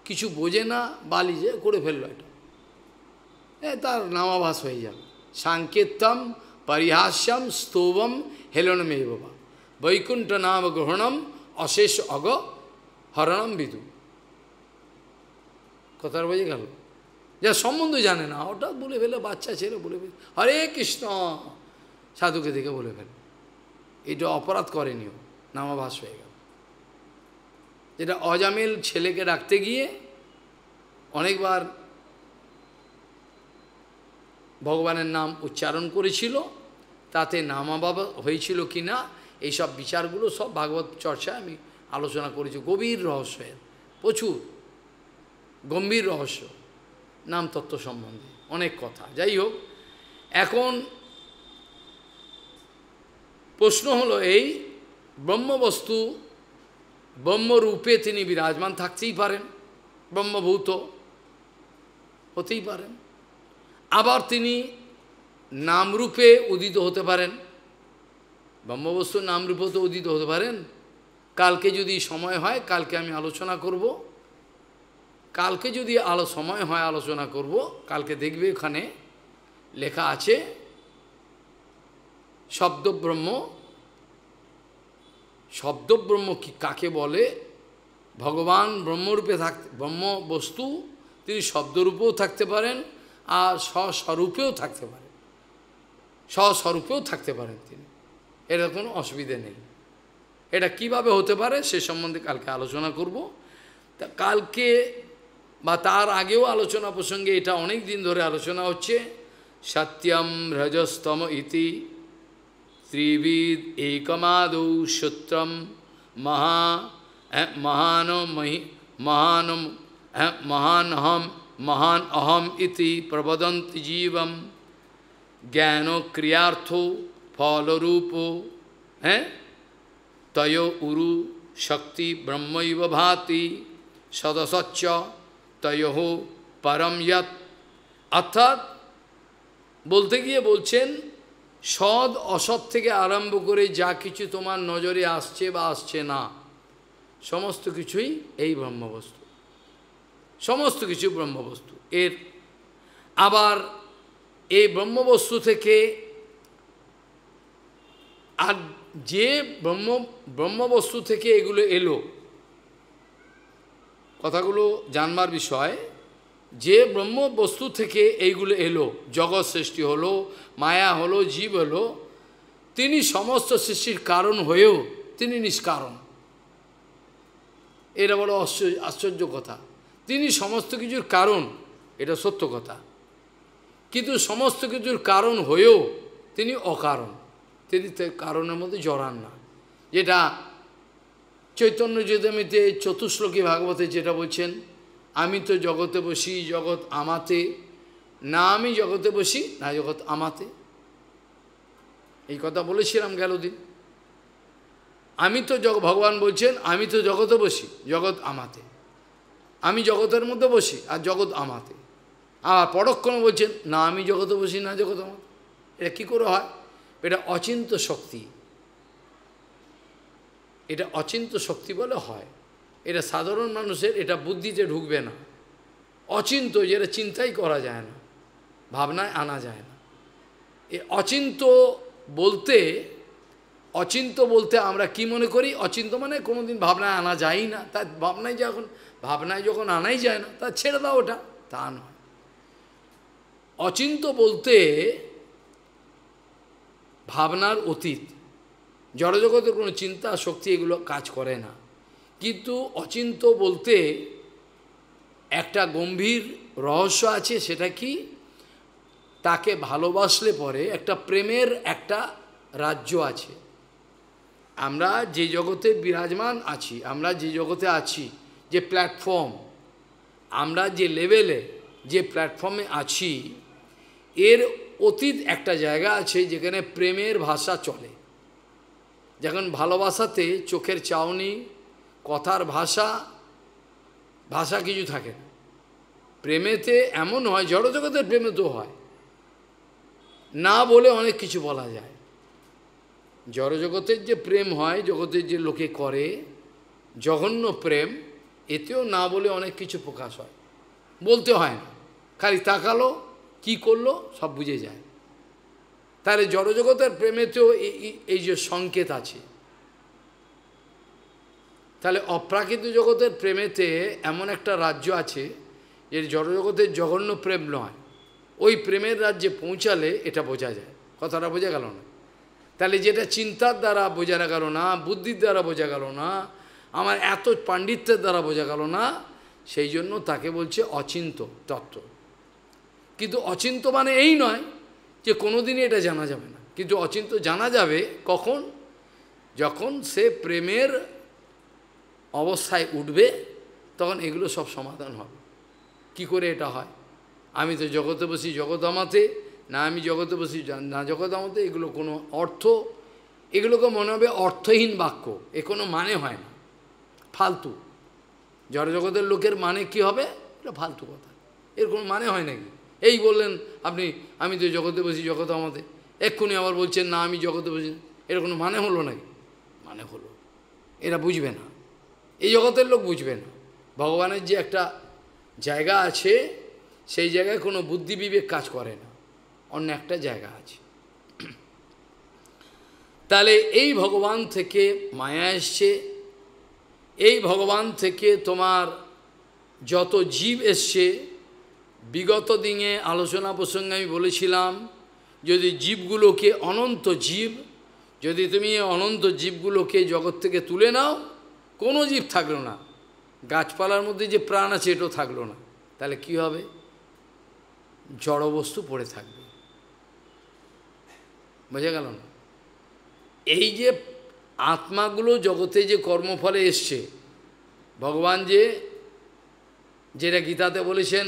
কিছু বোঝে না বালি যে করে ফেললো এটা এ তার নামাভাস হয়ে যাবে সাংকেতম পরিহাস্যম স্তোবম হেলনমেব বৈকুণ্ঠ নাম গ্রহণম অশেষ অগ হরনাম বিদু কথার বোঝে গেল যা সম্বন্ধ জানে না হঠাৎ বলে ফেলে বাচ্চা ছেলে বলে ফেলে হরে কৃষ্ণ সাধুকে দেখে বলে ফেলে এটা অপরাধ করেনি ও নামাভাস হয়ে গেল যেটা অজামিল ছেলেকে রাখতে গিয়ে অনেকবার ভগবানের নাম উচ্চারণ করেছিল তাতে নামাবাবা হয়েছিল কি না এইসব বিচারগুলো সব ভাগবত চর্চায় আমি আলোচনা করেছি গভীর রহস্যের প্রচুর গম্ভীর রহস্য নাম তত্ত্ব সম্বন্ধে অনেক কথা যাই হোক এখন প্রশ্ন হলো এই ব্রহ্মবস্তু ব্রহ্মরূপে তিনি বিরাজমান থাকতেই পারেন ব্রহ্মভূত হতেই পারেন আবার তিনি নামরূপে উদিত হতে পারেন ব্রহ্মবস্তু নামরূপে তো উদিত হতে পারেন কালকে যদি সময় হয় কালকে আমি আলোচনা করব কালকে যদি আলো সময় হয় আলোচনা করব কালকে দেখবে ওখানে লেখা আছে শব্দব্রহ্ম শব্দব্রহ্ম কি কাকে বলে ভগবান ব্রহ্মরূপে থাক ব্রহ্ম বস্তু তিনি শব্দরূপেও থাকতে পারেন আর স্বস্বরূপেও থাকতে পারেন স্বস্বরূপেও থাকতে পারেন তিনি এর কোনো অসুবিধে নেই এটা কিভাবে হতে পারে সে সম্বন্ধে কালকে আলোচনা করব তা কালকে বা তার আগেও আলোচনা প্রসঙ্গে এটা অনেক দিন ধরে আলোচনা হচ্ছে সত্যম রজস্তম ইতি ত্রিবিদ একমাদৌ সূত্রম মহা মহান মহি মহান মহান হম মহান অহম ইতি প্রবদন্ত জীবম জ্ঞান ক্রিয়ার্থ ফলরূপ হ্যাঁ তয় উরু শক্তি ব্রহ্মৈব ভাতি সদসচ্চ তয় পরম ইয়ত অর্থাৎ বলতে গিয়ে বলছেন সদ অসৎ থেকে আরম্ভ করে যা কিছু তোমার নজরে আসছে বা আসছে না সমস্ত কিছুই এই ব্রহ্মবস্তু সমস্ত কিছু ব্রহ্মবস্তু এর আবার এই ব্রহ্মবস্তু থেকে আর যে ব্রহ্ম ব্রহ্মবস্তু থেকে এগুলো এলো কথাগুলো জানবার বিষয় যে ব্রহ্ম বস্তু থেকে এইগুলো এলো জগৎ সৃষ্টি হলো মায়া হলো জীব হলো তিনি সমস্ত সৃষ্টির কারণ হয়েও তিনি নিষ্কারণ এটা বড় আশ্চর্য কথা তিনি সমস্ত কিছুর কারণ এটা সত্য কথা কিন্তু সমস্ত কিছুর কারণ হয়েও তিনি অকারণ তিনি কারণের মধ্যে জড়ান না যেটা চৈতন্য যদমিতে চতুশ্লোকী ভাগবতে যেটা বলছেন আমি তো জগতে বসি জগৎ আমাতে না আমি জগতে বসি না জগৎ আমাতে এই কথা বলেছিলাম গেল দিন আমি তো জগ ভগবান বলছেন আমি তো জগতে বসি জগৎ আমাতে আমি জগতের মধ্যে বসি আর জগৎ আমাতে আর পরক্ষণ বলছেন না আমি জগতে বসি না জগৎ আমাতে এটা কী করে হয় এটা অচিন্ত শক্তি এটা অচিন্ত শক্তি বলে হয় এটা সাধারণ মানুষের এটা বুদ্ধিতে ঢুকবে না অচিন্ত যেটা চিন্তাই করা যায় না ভাবনায় আনা যায় না এ অচিন্ত বলতে অচিন্ত বলতে আমরা কি মনে করি অচিন্ত মানে কোনোদিন ভাবনায় আনা যায়ই না তার ভাবনায় যখন ভাবনায় যখন আনাই যায় না তা ছেড়ে দাও ওটা তা নয় অচিন্ত বলতে ভাবনার অতীত জড়জগতের কোনো চিন্তা শক্তি এগুলো কাজ করে না কিন্তু অচিন্ত বলতে একটা গম্ভীর রহস্য আছে সেটা কি তাকে ভালোবাসলে পরে একটা প্রেমের একটা রাজ্য আছে আমরা যে জগতে বিরাজমান আছি আমরা যে জগতে আছি যে প্ল্যাটফর্ম আমরা যে লেভেলে যে প্ল্যাটফর্মে আছি এর অতীত একটা জায়গা আছে যেখানে প্রেমের ভাষা চলে যখন ভালোবাসাতে চোখের চাউনি কথার ভাষা ভাষা কিছু থাকে না প্রেমেতে এমন হয় জড়জগতের প্রেমে তো হয় না বলে অনেক কিছু বলা যায় জড়জগতের যে প্রেম হয় জগতের যে লোকে করে জঘন্য প্রেম এতেও না বলে অনেক কিছু প্রকাশ হয় বলতে হয় না খালি তাকালো কি করলো সব বুঝে যায় তাহলে জড়জগতের প্রেমেতেও এই যে সংকেত আছে তাহলে অপ্রাকৃত জগতের প্রেমেতে এমন একটা রাজ্য আছে যে জড়জগতের জঘন্য প্রেম নয় ওই প্রেমের রাজ্যে পৌঁছালে এটা বোঝা যায় কথাটা বোঝা গেল না তাহলে যেটা চিন্তার দ্বারা বোঝা গেল না বুদ্ধির দ্বারা বোঝা গেল না আমার এত পাণ্ডিত্যের দ্বারা বোঝা গেল না সেই জন্য তাকে বলছে অচিন্ত তত্ত্ব কিন্তু অচিন্ত মানে এই নয় যে কোনোদিনই এটা জানা যাবে না কিন্তু অচিন্ত জানা যাবে কখন যখন সে প্রেমের অবস্থায় উঠবে তখন এগুলো সব সমাধান হবে কি করে এটা হয় আমি তো জগতে বসি জগদামাতে না আমি জগতে বসি না জগদামাতে এগুলো কোনো অর্থ এগুলোকে মনে হবে অর্থহীন বাক্য এ কোনো মানে হয় না ফালতু জড়জগতের লোকের মানে কি হবে এটা ফালতু কথা এর কোনো মানে হয় নাকি এই বললেন আপনি আমি তো জগতে বসি জগত আমাদের এক্ষুনি আবার বলছেন না আমি জগতে বসি এর কোনো মানে হলো নাকি মানে হলো এরা বুঝবে না এই জগতের লোক বুঝবে না ভগবানের যে একটা জায়গা আছে সেই জায়গায় কোনো বুদ্ধি বিবেক কাজ করে না অন্য একটা জায়গা আছে তাহলে এই ভগবান থেকে মায়া এসছে এই ভগবান থেকে তোমার যত জীব এসছে বিগত দিনে আলোচনা প্রসঙ্গে আমি বলেছিলাম যদি জীবগুলোকে অনন্ত জীব যদি তুমি অনন্ত জীবগুলোকে জগৎ থেকে তুলে নাও কোনো জীব থাকলো না গাছপালার মধ্যে যে প্রাণ আছে এটাও থাকলো না তাহলে কি হবে জড়বস্তু পড়ে থাকবে বোঝা গেল না এই যে আত্মাগুলো জগতে যে কর্মফলে এসছে ভগবান যে যেটা গীতাতে বলেছেন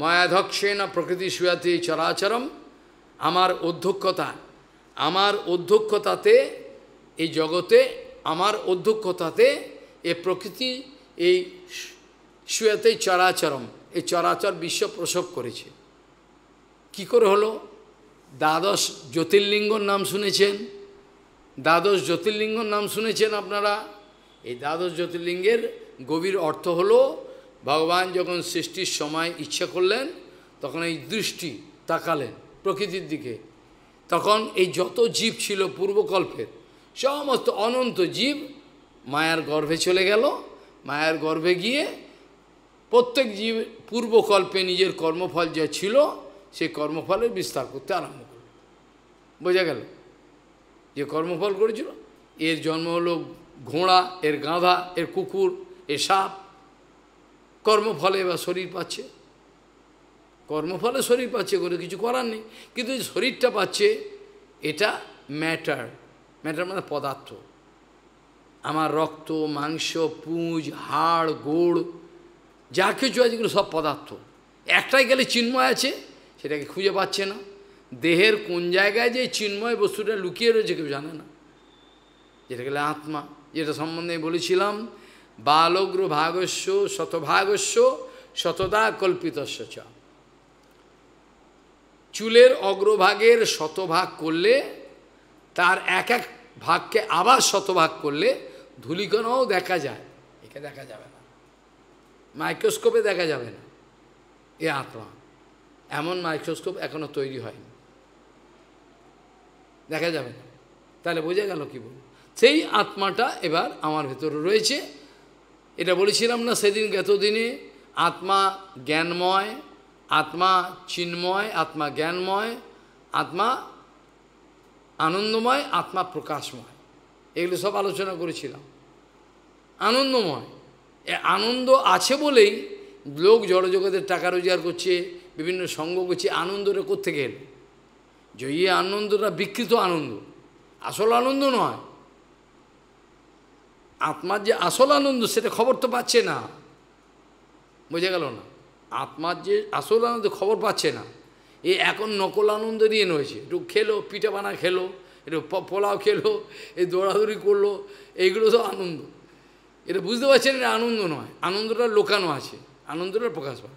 না প্রকৃতি সুয়াতি চরাচরম আমার অধ্যক্ষতা আমার অধ্যক্ষতাতে এই জগতে আমার অধ্যক্ষতাতে এ প্রকৃতি এই সুয়াতে চরাচরম এই চরাচর বিশ্ব প্রসব করেছে কি করে হলো দ্বাদশ জ্যোতির্লিঙ্গর নাম শুনেছেন দ্বাদশ জ্যোতির্লিঙ্গর নাম শুনেছেন আপনারা এই দ্বাদশ জ্যোতির্লিঙ্গের গভীর অর্থ হলো ভগবান যখন সৃষ্টির সময় ইচ্ছে করলেন তখন এই দৃষ্টি তাকালেন প্রকৃতির দিকে তখন এই যত জীব ছিল পূর্বকল্পের সমস্ত অনন্ত জীব মায়ার গর্ভে চলে গেল মায়ার গর্ভে গিয়ে প্রত্যেক জীব পূর্বকল্পে নিজের কর্মফল যা ছিল সেই কর্মফলের বিস্তার করতে আরম্ভ করল বোঝা গেল যে কর্মফল করেছিল এর জন্ম হলো ঘোড়া এর গাঁধা এর কুকুর এ সাপ কর্মফলে এবার শরীর পাচ্ছে কর্মফলে শরীর পাচ্ছে করে কিছু করার নেই কিন্তু শরীরটা পাচ্ছে এটা ম্যাটার ম্যাটার মানে পদার্থ আমার রক্ত মাংস পুঁজ হাড় গোড় যা কিছু আছে সব পদার্থ একটাই গেলে চিন্ময় আছে সেটাকে খুঁজে পাচ্ছে না দেহের কোন জায়গায় যে চিন্ময় বস্তুটা লুকিয়ে রয়েছে কেউ জানে না যেটা গেলে আত্মা যেটা সম্বন্ধে বলেছিলাম বালগ্র ভাগস্য শতভাগস্য শতদা কল্পিতস্য চ চুলের অগ্রভাগের শতভাগ করলে তার এক এক ভাগকে আবার শতভাগ করলে ধুলিকণাও দেখা যায় একে দেখা যাবে না মাইক্রোস্কোপে দেখা যাবে না এ আত্মা এমন মাইক্রোস্কোপ এখনো তৈরি হয়নি দেখা যাবে না তাহলে বোঝা গেল কি বল সেই আত্মাটা এবার আমার ভেতরে রয়েছে এটা বলেছিলাম না সেদিন গতদিনে আত্মা জ্ঞানময় আত্মা চিন্ময় আত্মা জ্ঞানময় আত্মা আনন্দময় আত্মা প্রকাশময় এগুলো সব আলোচনা করেছিলাম আনন্দময় আনন্দ আছে বলেই লোক জড়জগতের টাকা রোজগার করছে বিভিন্ন সঙ্গ করছে আনন্দটা করতে গেল যে আনন্দটা বিকৃত আনন্দ আসল আনন্দ নয় আত্মার যে আসল আনন্দ সেটা খবর তো পাচ্ছে না বোঝা গেল না আত্মার যে আসল আনন্দ খবর পাচ্ছে না এ এখন নকল আনন্দ নিয়ে নয়েছে একটু খেলো পিঠা বানা খেলো একটু পোলাও খেলো এই দৌড়াদৌড়ি করলো এইগুলো তো আনন্দ এটা বুঝতে পারছেন এটা আনন্দ নয় আনন্দটা লোকানো আছে আনন্দটা প্রকাশ পায়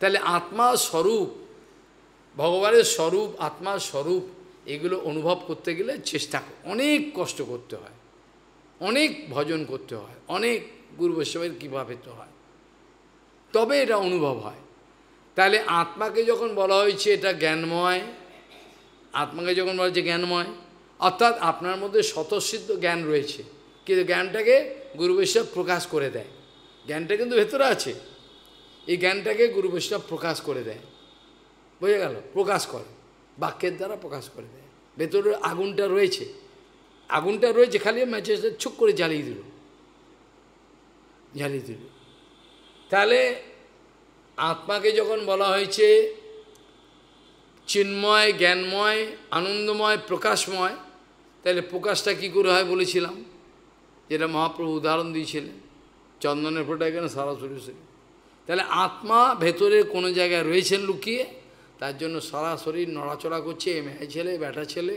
তাহলে আত্মা স্বরূপ ভগবানের স্বরূপ আত্মার স্বরূপ এগুলো অনুভব করতে গেলে চেষ্টা অনেক কষ্ট করতে হয় অনেক ভজন করতে হয় অনেক গুরু বৈষ্ণবের কৃপা পেতে হয় তবে এটা অনুভব হয় তাহলে আত্মাকে যখন বলা হয়েছে এটা জ্ঞানময় আত্মাকে যখন বলা হয়েছে জ্ঞানময় অর্থাৎ আপনার মধ্যে স্বতঃসিদ্ধ জ্ঞান রয়েছে কিন্তু জ্ঞানটাকে গুরু বৈষ্ণব প্রকাশ করে দেয় জ্ঞানটা কিন্তু ভেতরে আছে এই জ্ঞানটাকে গুরু বৈষ্ণব প্রকাশ করে দেয় বোঝা গেল প্রকাশ করে বাক্যের দ্বারা প্রকাশ করে দেয় ভেতরের আগুনটা রয়েছে আগুনটা রয়েছে খালি ম্যাচে ছুক করে জ্বালিয়ে দিল জ্বালিয়ে দিল তাহলে আত্মাকে যখন বলা হয়েছে চিন্ময় জ্ঞানময় আনন্দময় প্রকাশময় তাহলে প্রকাশটা কী করে হয় বলেছিলাম যেটা মহাপ্রভু উদাহরণ দিয়েছিলেন চন্দনের ফোটা এখানে সরাসরি শরীর তাহলে আত্মা ভেতরে কোনো জায়গায় রয়েছেন লুকিয়ে তার জন্য সরাসরি নড়াচড়া করছে এ মেয়ে ছেলে ব্যাটা ছেলে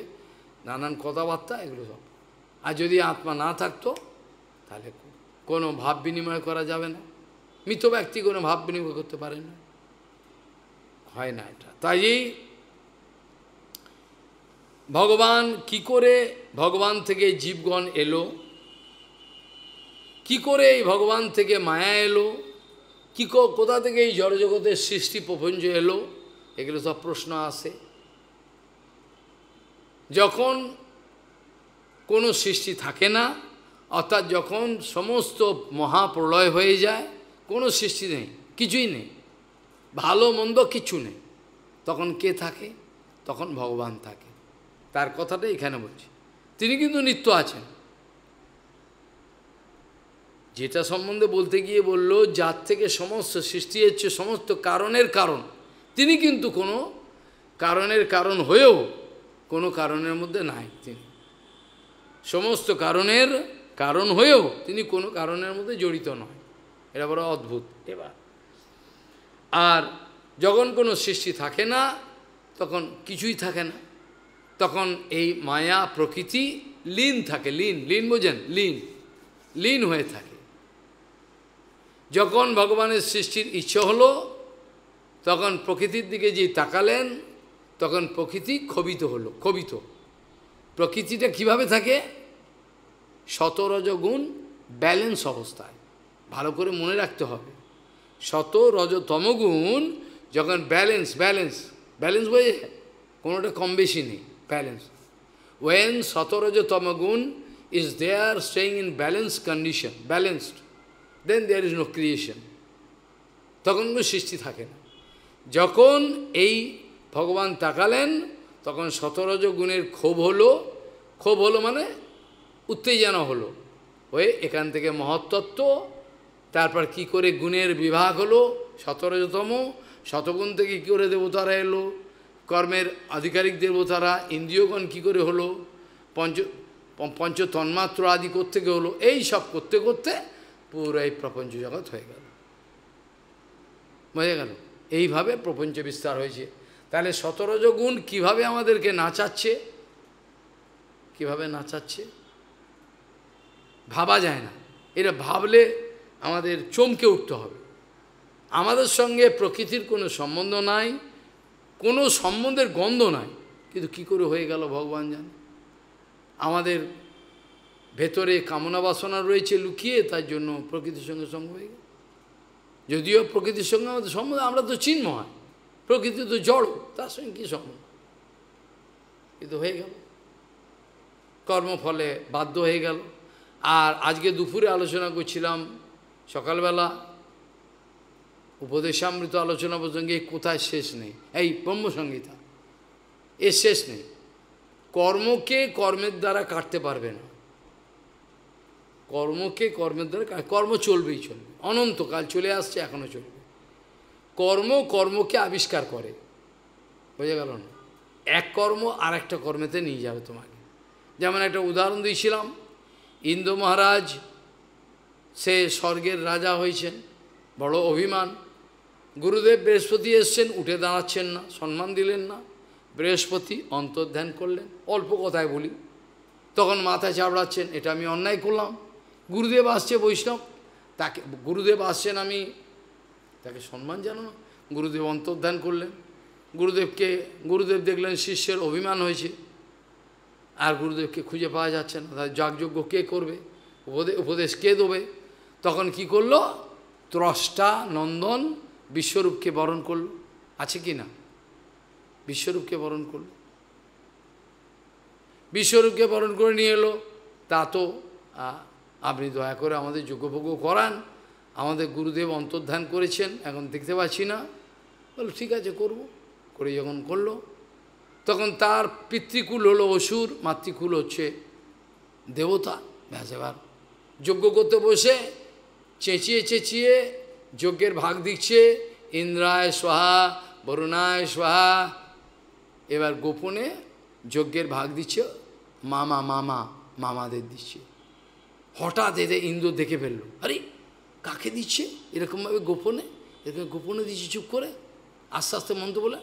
নানান কথাবার্তা এগুলো সব আর যদি আত্মা না থাকতো তাহলে কোনো ভাব বিনিময় করা যাবে না মৃত ব্যক্তি কোনো ভাব বিনিময় করতে পারে না হয় না এটা তাই ভগবান কি করে ভগবান থেকে জীবগণ এলো কি করে এই ভগবান থেকে মায়া এলো কী কোথা থেকে এই জড়জগতের সৃষ্টি প্রপঞ্চ এলো এগুলো সব প্রশ্ন আসে যখন কোনো সৃষ্টি থাকে না অর্থাৎ যখন সমস্ত মহাপ্রলয় হয়ে যায় কোনো সৃষ্টি নেই কিছুই নেই ভালো মন্দ কিছু নেই তখন কে থাকে তখন ভগবান থাকে তার কথাটা এখানে বলছি তিনি কিন্তু নিত্য আছেন যেটা সম্বন্ধে বলতে গিয়ে বলল যার থেকে সমস্ত সৃষ্টি হচ্ছে সমস্ত কারণের কারণ তিনি কিন্তু কোনো কারণের কারণ হয়েও কোনো কারণের মধ্যে নাই তিনি সমস্ত কারণের কারণ হয়েও তিনি কোনো কারণের মধ্যে জড়িত নয় এটা বড় অদ্ভুত এবার আর যখন কোনো সৃষ্টি থাকে না তখন কিছুই থাকে না তখন এই মায়া প্রকৃতি লীন থাকে লীন লীন বোঝেন লীন লীন হয়ে থাকে যখন ভগবানের সৃষ্টির ইচ্ছে হলো তখন প্রকৃতির দিকে যে তাকালেন তখন প্রকৃতি ক্ষোভিত হলো ক্ষোভিত প্রকৃতিটা কিভাবে থাকে শতরজ গুণ ব্যালেন্স অবস্থায় ভালো করে মনে রাখতে হবে শত রজ যখন ব্যালেন্স ব্যালেন্স ব্যালেন্স বোঝে কোনোটা কম বেশি নেই ব্যালেন্স ওয়েন শতরজ তমগুণ is there staying in balance condition balanced then there is no creation তখন কোনো সৃষ্টি থাকে না যখন এই ভগবান তাকালেন তখন সতরজ গুণের ক্ষোভ হলো ক্ষোভ হলো মানে উত্তেজনা হলো হয়ে এখান থেকে মহত্তত্ত্ব তারপর কি করে গুণের বিভাগ হলো সতরজতম শতগুণ থেকে কী করে দেবতারা এলো কর্মের আধিকারিক দেবতারা ইন্দ্রিয়গণ কি করে হলো পঞ্চ পঞ্চ তন্মাত্র আদি করতে গিয়ে হলো এই সব করতে করতে পুরো এই প্রপঞ্চ জগৎ হয়ে গেল বোঝা গেল এইভাবে প্রপঞ্চ বিস্তার হয়েছে তাহলে সতেরোজ গুণ কীভাবে আমাদেরকে নাচাচ্ছে কিভাবে নাচাচ্ছে ভাবা যায় না এটা ভাবলে আমাদের চমকে উঠতে হবে আমাদের সঙ্গে প্রকৃতির কোনো সম্বন্ধ নাই কোনো সম্বন্ধের গন্ধ নাই কিন্তু কি করে হয়ে গেল ভগবান জানে আমাদের ভেতরে কামনা বাসনা রয়েছে লুকিয়ে তার জন্য প্রকৃতির সঙ্গে সঙ্গ হয়ে যদিও প্রকৃতির সঙ্গে আমাদের সম্বন্ধে আমরা তো চিহ্ন হয় প্রকৃতি তো জড় তার সঙ্গে কী সম্বন্ধ কিন্তু হয়ে গেল কর্মফলে বাধ্য হয়ে গেল আর আজকে দুপুরে আলোচনা করছিলাম সকালবেলা উপদেশামৃত আলোচনা প্রসঙ্গে কোথায় শেষ নেই এই ব্রহ্মসংগীতা এর শেষ নেই কর্মকে কর্মের দ্বারা কাটতে পারবে না কর্মকে কর্মের দ্বারা কর্ম চলবেই চলবে অনন্তকাল চলে আসছে এখনও চলবে কর্ম কর্মকে আবিষ্কার করে বোঝা গেল না এক কর্ম আর একটা কর্মেতে নিয়ে যাবে তোমাকে যেমন একটা উদাহরণ দিয়েছিলাম ইন্দু মহারাজ সে স্বর্গের রাজা হয়েছেন বড় অভিমান গুরুদেব বৃহস্পতি এসছেন উঠে দাঁড়াচ্ছেন না সম্মান দিলেন না বৃহস্পতি অন্তর্ধ্যান করলেন অল্প কথায় বলি তখন মাথায় চাপড়াচ্ছেন এটা আমি অন্যায় করলাম গুরুদেব আসছে বৈষ্ণব তাকে গুরুদেব আসছেন আমি তাকে সম্মান জানানো গুরুদেব অন্তর্ধান করলেন গুরুদেবকে গুরুদেব দেখলেন শিষ্যের অভিমান হয়েছে আর গুরুদেবকে খুঁজে পাওয়া যাচ্ছে না তার যাগযজ্ঞ কে করবে উপদেশ উপদেশ কে দেবে তখন কি করলো ত্রষ্টা নন্দন বিশ্বরূপকে বরণ করল আছে কি না বিশ্বরূপকে বরণ করল বিশ্বরূপকে বরণ করে নিয়ে এলো তা তো আপনি দয়া করে আমাদের যোগ্যভোগ্য করান আমাদের গুরুদেব অন্তর্ধান করেছেন এখন দেখতে পাচ্ছি না বল ঠিক আছে করব করে যখন করলো তখন তার পিতৃকুল হলো অসুর মাতৃকুল হচ্ছে দেবতা ভ্যাসেবার যজ্ঞ করতে বসে চেঁচিয়ে চেঁচিয়ে যজ্ঞের ভাগ দিচ্ছে ইন্দ্রায় সোহা বরুণায় সোহা এবার গোপনে যজ্ঞের ভাগ দিচ্ছে মামা মামা মামাদের দিচ্ছে হঠাৎ এদের ইন্দ্র দেখে ফেললো আরে কাকে দিচ্ছে এরকমভাবে গোপনে এরকম গোপনে দিচ্ছে চুপ করে আস্তে আস্তে মন্ত্র বলে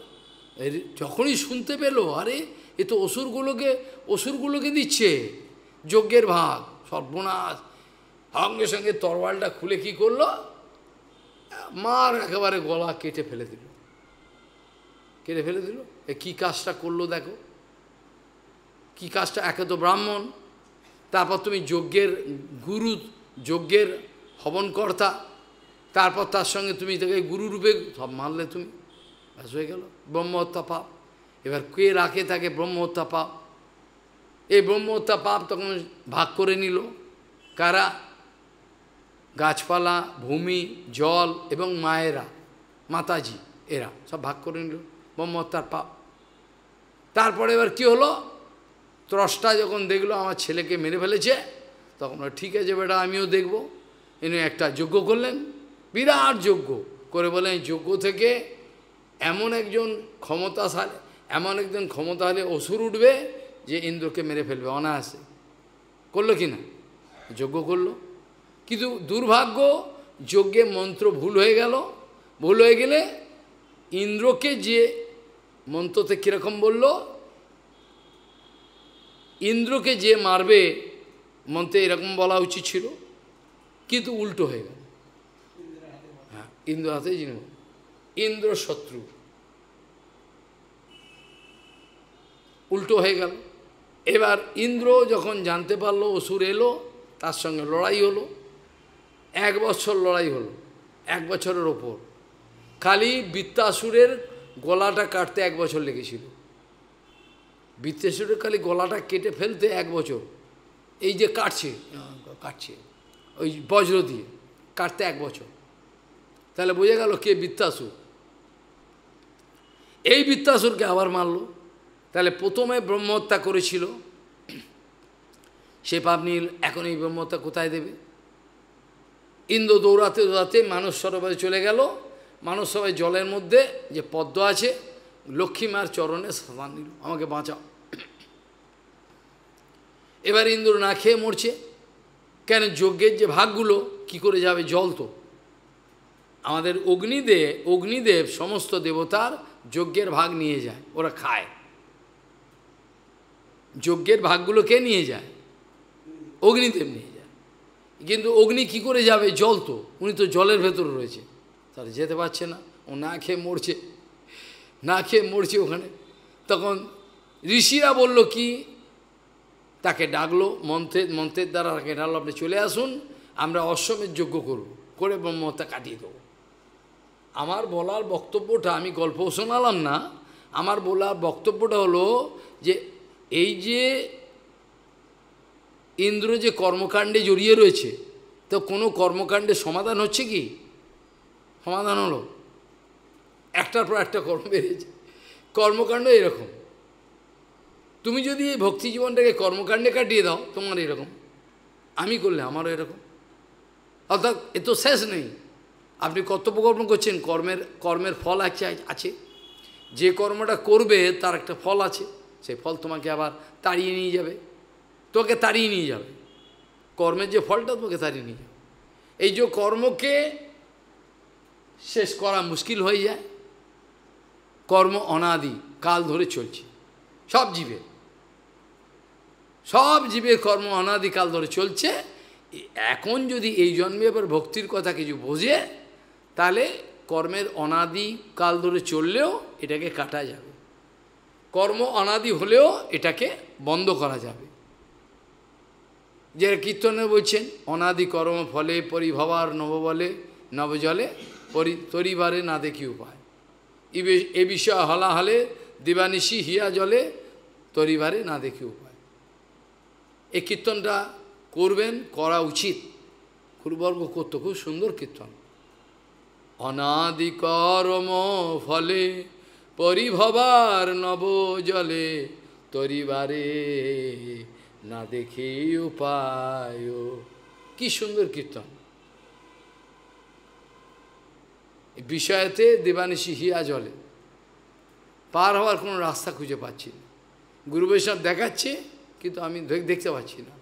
যখনই শুনতে পেল আরে এ তো অসুরগুলোকে অসুরগুলোকে দিচ্ছে যজ্ঞের ভাগ সর্বনাশ সঙ্গে সঙ্গে তরওয়ালটা খুলে কি করলো মার একেবারে গলা কেটে ফেলে দিল কেটে ফেলে দিল এ কী কাজটা করলো দেখো কি কাজটা একে তো ব্রাহ্মণ তারপর তুমি যজ্ঞের গুরু যজ্ঞের কর্তা তারপর তার সঙ্গে তুমি তাকে গুরুরূপে সব মানলে তুমি ব্যাস হয়ে গেল ব্রহ্মহত্যা পাপ এবার কে রাখে তাকে ব্রহ্মহত্যা পাপ এই ব্রহ্মহত্যা পাপ তখন ভাগ করে নিল কারা গাছপালা ভূমি জল এবং মায়েরা মাতাজি এরা সব ভাগ করে নিল ব্রহ্মহত্যার পাপ তারপরে এবার কি হলো ত্রষ্টা যখন দেখলো আমার ছেলেকে মেরে ফেলেছে তখন ঠিক আছে বেটা আমিও দেখবো ইনি একটা যজ্ঞ করলেন বিরাট যজ্ঞ করে বলেন যজ্ঞ থেকে এমন একজন ক্ষমতাশালী এমন একজন ক্ষমতাশালী অসুর উঠবে যে ইন্দ্রকে মেরে ফেলবে অনায়াসে করলো কি না যজ্ঞ করলো কিন্তু দুর্ভাগ্য যজ্ঞে মন্ত্র ভুল হয়ে গেল ভুল হয়ে গেলে ইন্দ্রকে যে মন্ত্রতে কীরকম বলল ইন্দ্রকে যে মারবে মন্ত্রে এরকম বলা উচিত ছিল কিন্তু উল্টো হয়ে গেল হ্যাঁ ইন্দ্র হাতেই জিনব ইন্দ্র শত্রু উল্টো হয়ে গেল এবার ইন্দ্র যখন জানতে পারলো অসুর এলো তার সঙ্গে লড়াই হলো এক বছর লড়াই হলো এক বছরের ওপর খালি বৃত্তাসুরের গলাটা কাটতে এক বছর লেগেছিল বৃত্তাসুরের খালি গলাটা কেটে ফেলতে এক বছর এই যে কাটছে কাটছে ওই বজ্র দিয়ে কাটতে এক বছর তাহলে বোঝা গেল কে বৃত্তাসুর এই বৃত্তাসুরকে আবার মারল তাহলে প্রথমে ব্রহ্মহত্যা করেছিল সে পাপ নীল এখন এই ব্রহ্মহত্যা কোথায় দেবে ইন্দ্র দৌড়াতে দৌড়াতে মানুষ সরোবরে চলে গেল মানুষ সবাই জলের মধ্যে যে পদ্ম আছে লক্ষ্মীমার চরণে সাধান দিল আমাকে বাঁচাও এবার ইন্দ্র না খেয়ে মরছে কেন যজ্ঞের যে ভাগগুলো কি করে যাবে জল তো আমাদের অগ্নিদে অগ্নিদেব সমস্ত দেবতার যজ্ঞের ভাগ নিয়ে যায় ওরা খায় যজ্ঞের ভাগগুলো কে নিয়ে যায় অগ্নিদেব নিয়ে যায় কিন্তু অগ্নি কি করে যাবে জল তো উনি তো জলের ভেতর রয়েছে তার যেতে পারছে না ও না খেয়ে মরছে না খেয়ে মরছে ওখানে তখন ঋষিরা বলল কি তাকে ডাকলো মন্ত্রের মন্ত্রের দ্বারা তাকে ডাকলো আপনি চলে আসুন আমরা অশ্বমের যোগ্য করব করে ব্রহ্মহত্যা কাটিয়ে দেবো আমার বলার বক্তব্যটা আমি গল্প শোনালাম না আমার বলার বক্তব্যটা হলো যে এই যে ইন্দ্র যে কর্মকাণ্ডে জড়িয়ে রয়েছে তো কোনো কর্মকাণ্ডে সমাধান হচ্ছে কি সমাধান হলো একটার পর একটা কর্ম বেড়েছে কর্মকাণ্ড এরকম তুমি যদি এই ভক্তি জীবনটাকে কর্মকাণ্ডে কাটিয়ে দাও তোমার এরকম আমি করলে আমারও এরকম অর্থাৎ এ তো শেষ নেই আপনি কর্তব্যকর্ম করছেন কর্মের কর্মের ফল আছে আছে যে কর্মটা করবে তার একটা ফল আছে সেই ফল তোমাকে আবার তাড়িয়ে নিয়ে যাবে তোমাকে তাড়িয়ে নিয়ে যাবে কর্মের যে ফলটা তোমাকে তাড়িয়ে নিয়ে যাবে এই যে কর্মকে শেষ করা মুশকিল হয়ে যায় কর্ম অনাদি কাল ধরে চলছে সব জীবের সব জীবের কর্ম অনাদিকাল ধরে চলছে এখন যদি এই জন্মে এবার ভক্তির কথা কিছু বোঝে তাহলে কর্মের অনাদি কাল ধরে চললেও এটাকে কাটা যাবে কর্ম অনাদি হলেও এটাকে বন্ধ করা যাবে যে কীর্তনে বলছেন অনাদি কর্ম ফলে পরিভবার নববলে নবজলে পরি তরিবারে না দেখি উপায় এ বিষয়ে হলা হলে দিবানিশি হিয়া জলে তরিবারে না দেখি উপায় এই কীর্তনটা করবেন করা উচিত গুরুবর্গ করতো খুব সুন্দর কীর্তন অনাদিকর্ম ফলে পরিভবার নব জলে তরিবারে না দেখে উপায় কি সুন্দর কীর্তন বিষয়েতে দেবানিশি হিয়া জলে পার হওয়ার কোনো রাস্তা খুঁজে পাচ্ছি গুরু বৈষ্ণব দেখাচ্ছে কিন্তু আমি দেখতে পাচ্ছি না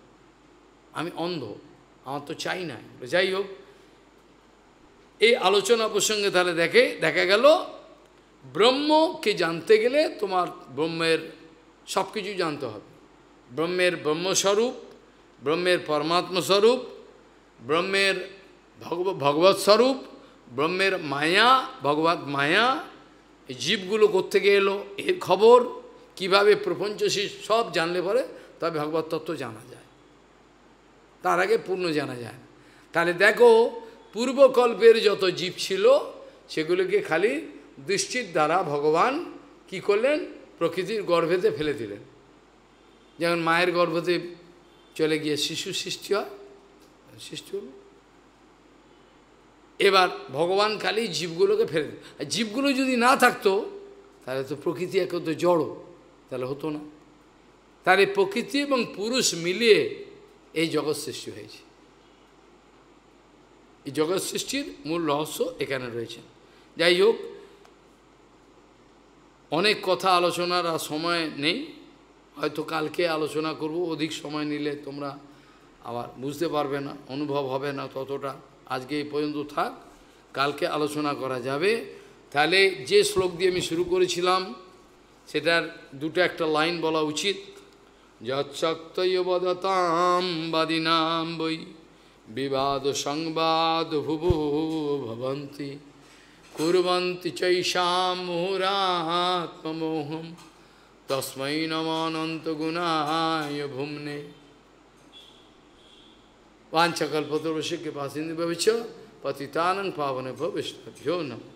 আমি অন্ধ আমার তো চাই নাই যাই হোক এই আলোচনা প্রসঙ্গে তাহলে দেখে দেখা গেল ব্রহ্মকে জানতে গেলে তোমার ব্রহ্মের সব কিছু জানতে হবে ব্রহ্মের ব্রহ্মস্বরূপ ব্রহ্মের পরমাত্মস্বরূপ ব্রহ্মের ভগবত স্বরূপ ব্রহ্মের মায়া ভগবত মায়া জীবগুলো কোথেকে এলো এর খবর কিভাবে প্রপঞ্চ সব জানলে পরে তবে ভগবত তত্ত্ব জানা যায় তার আগে পূর্ণ জানা যায় তাহলে দেখো পূর্বকল্পের যত জীব ছিল সেগুলোকে খালি দৃষ্টির দ্বারা ভগবান কি করলেন প্রকৃতির গর্ভেতে ফেলে দিলেন যেমন মায়ের গর্ভতে চলে গিয়ে শিশু সৃষ্টি হয় সৃষ্টি হল এবার ভগবান খালি জীবগুলোকে ফেলে দিল জীবগুলো যদি না থাকতো তাহলে তো প্রকৃতি একত্র জড়ো তাহলে হতো না তার এই প্রকৃতি এবং পুরুষ মিলিয়ে এই জগৎ সৃষ্টি হয়েছে এই জগৎ সৃষ্টির মূল রহস্য এখানে রয়েছে যাই হোক অনেক কথা আলোচনার আর সময় নেই হয়তো কালকে আলোচনা করব অধিক সময় নিলে তোমরা আবার বুঝতে পারবে না অনুভব হবে না ততটা আজকে এই পর্যন্ত থাক কালকে আলোচনা করা যাবে তাহলে যে শ্লোক দিয়ে আমি শুরু করেছিলাম সেটার দুটো একটা লাইন বলা উচিত যচ্ছক্তবদতাম বাদিনাম বই বিবাদ সংবাদ ভুবু ভবন্তি কুবন্তি চৈষাম মুহুরাত্মমোহম তসমৈ নমানন্ত গুণায় ভুমনে वाछकल्पतोषिक पासी भविष्य पतितानंग पावन ভবিষ্যভ্যো নম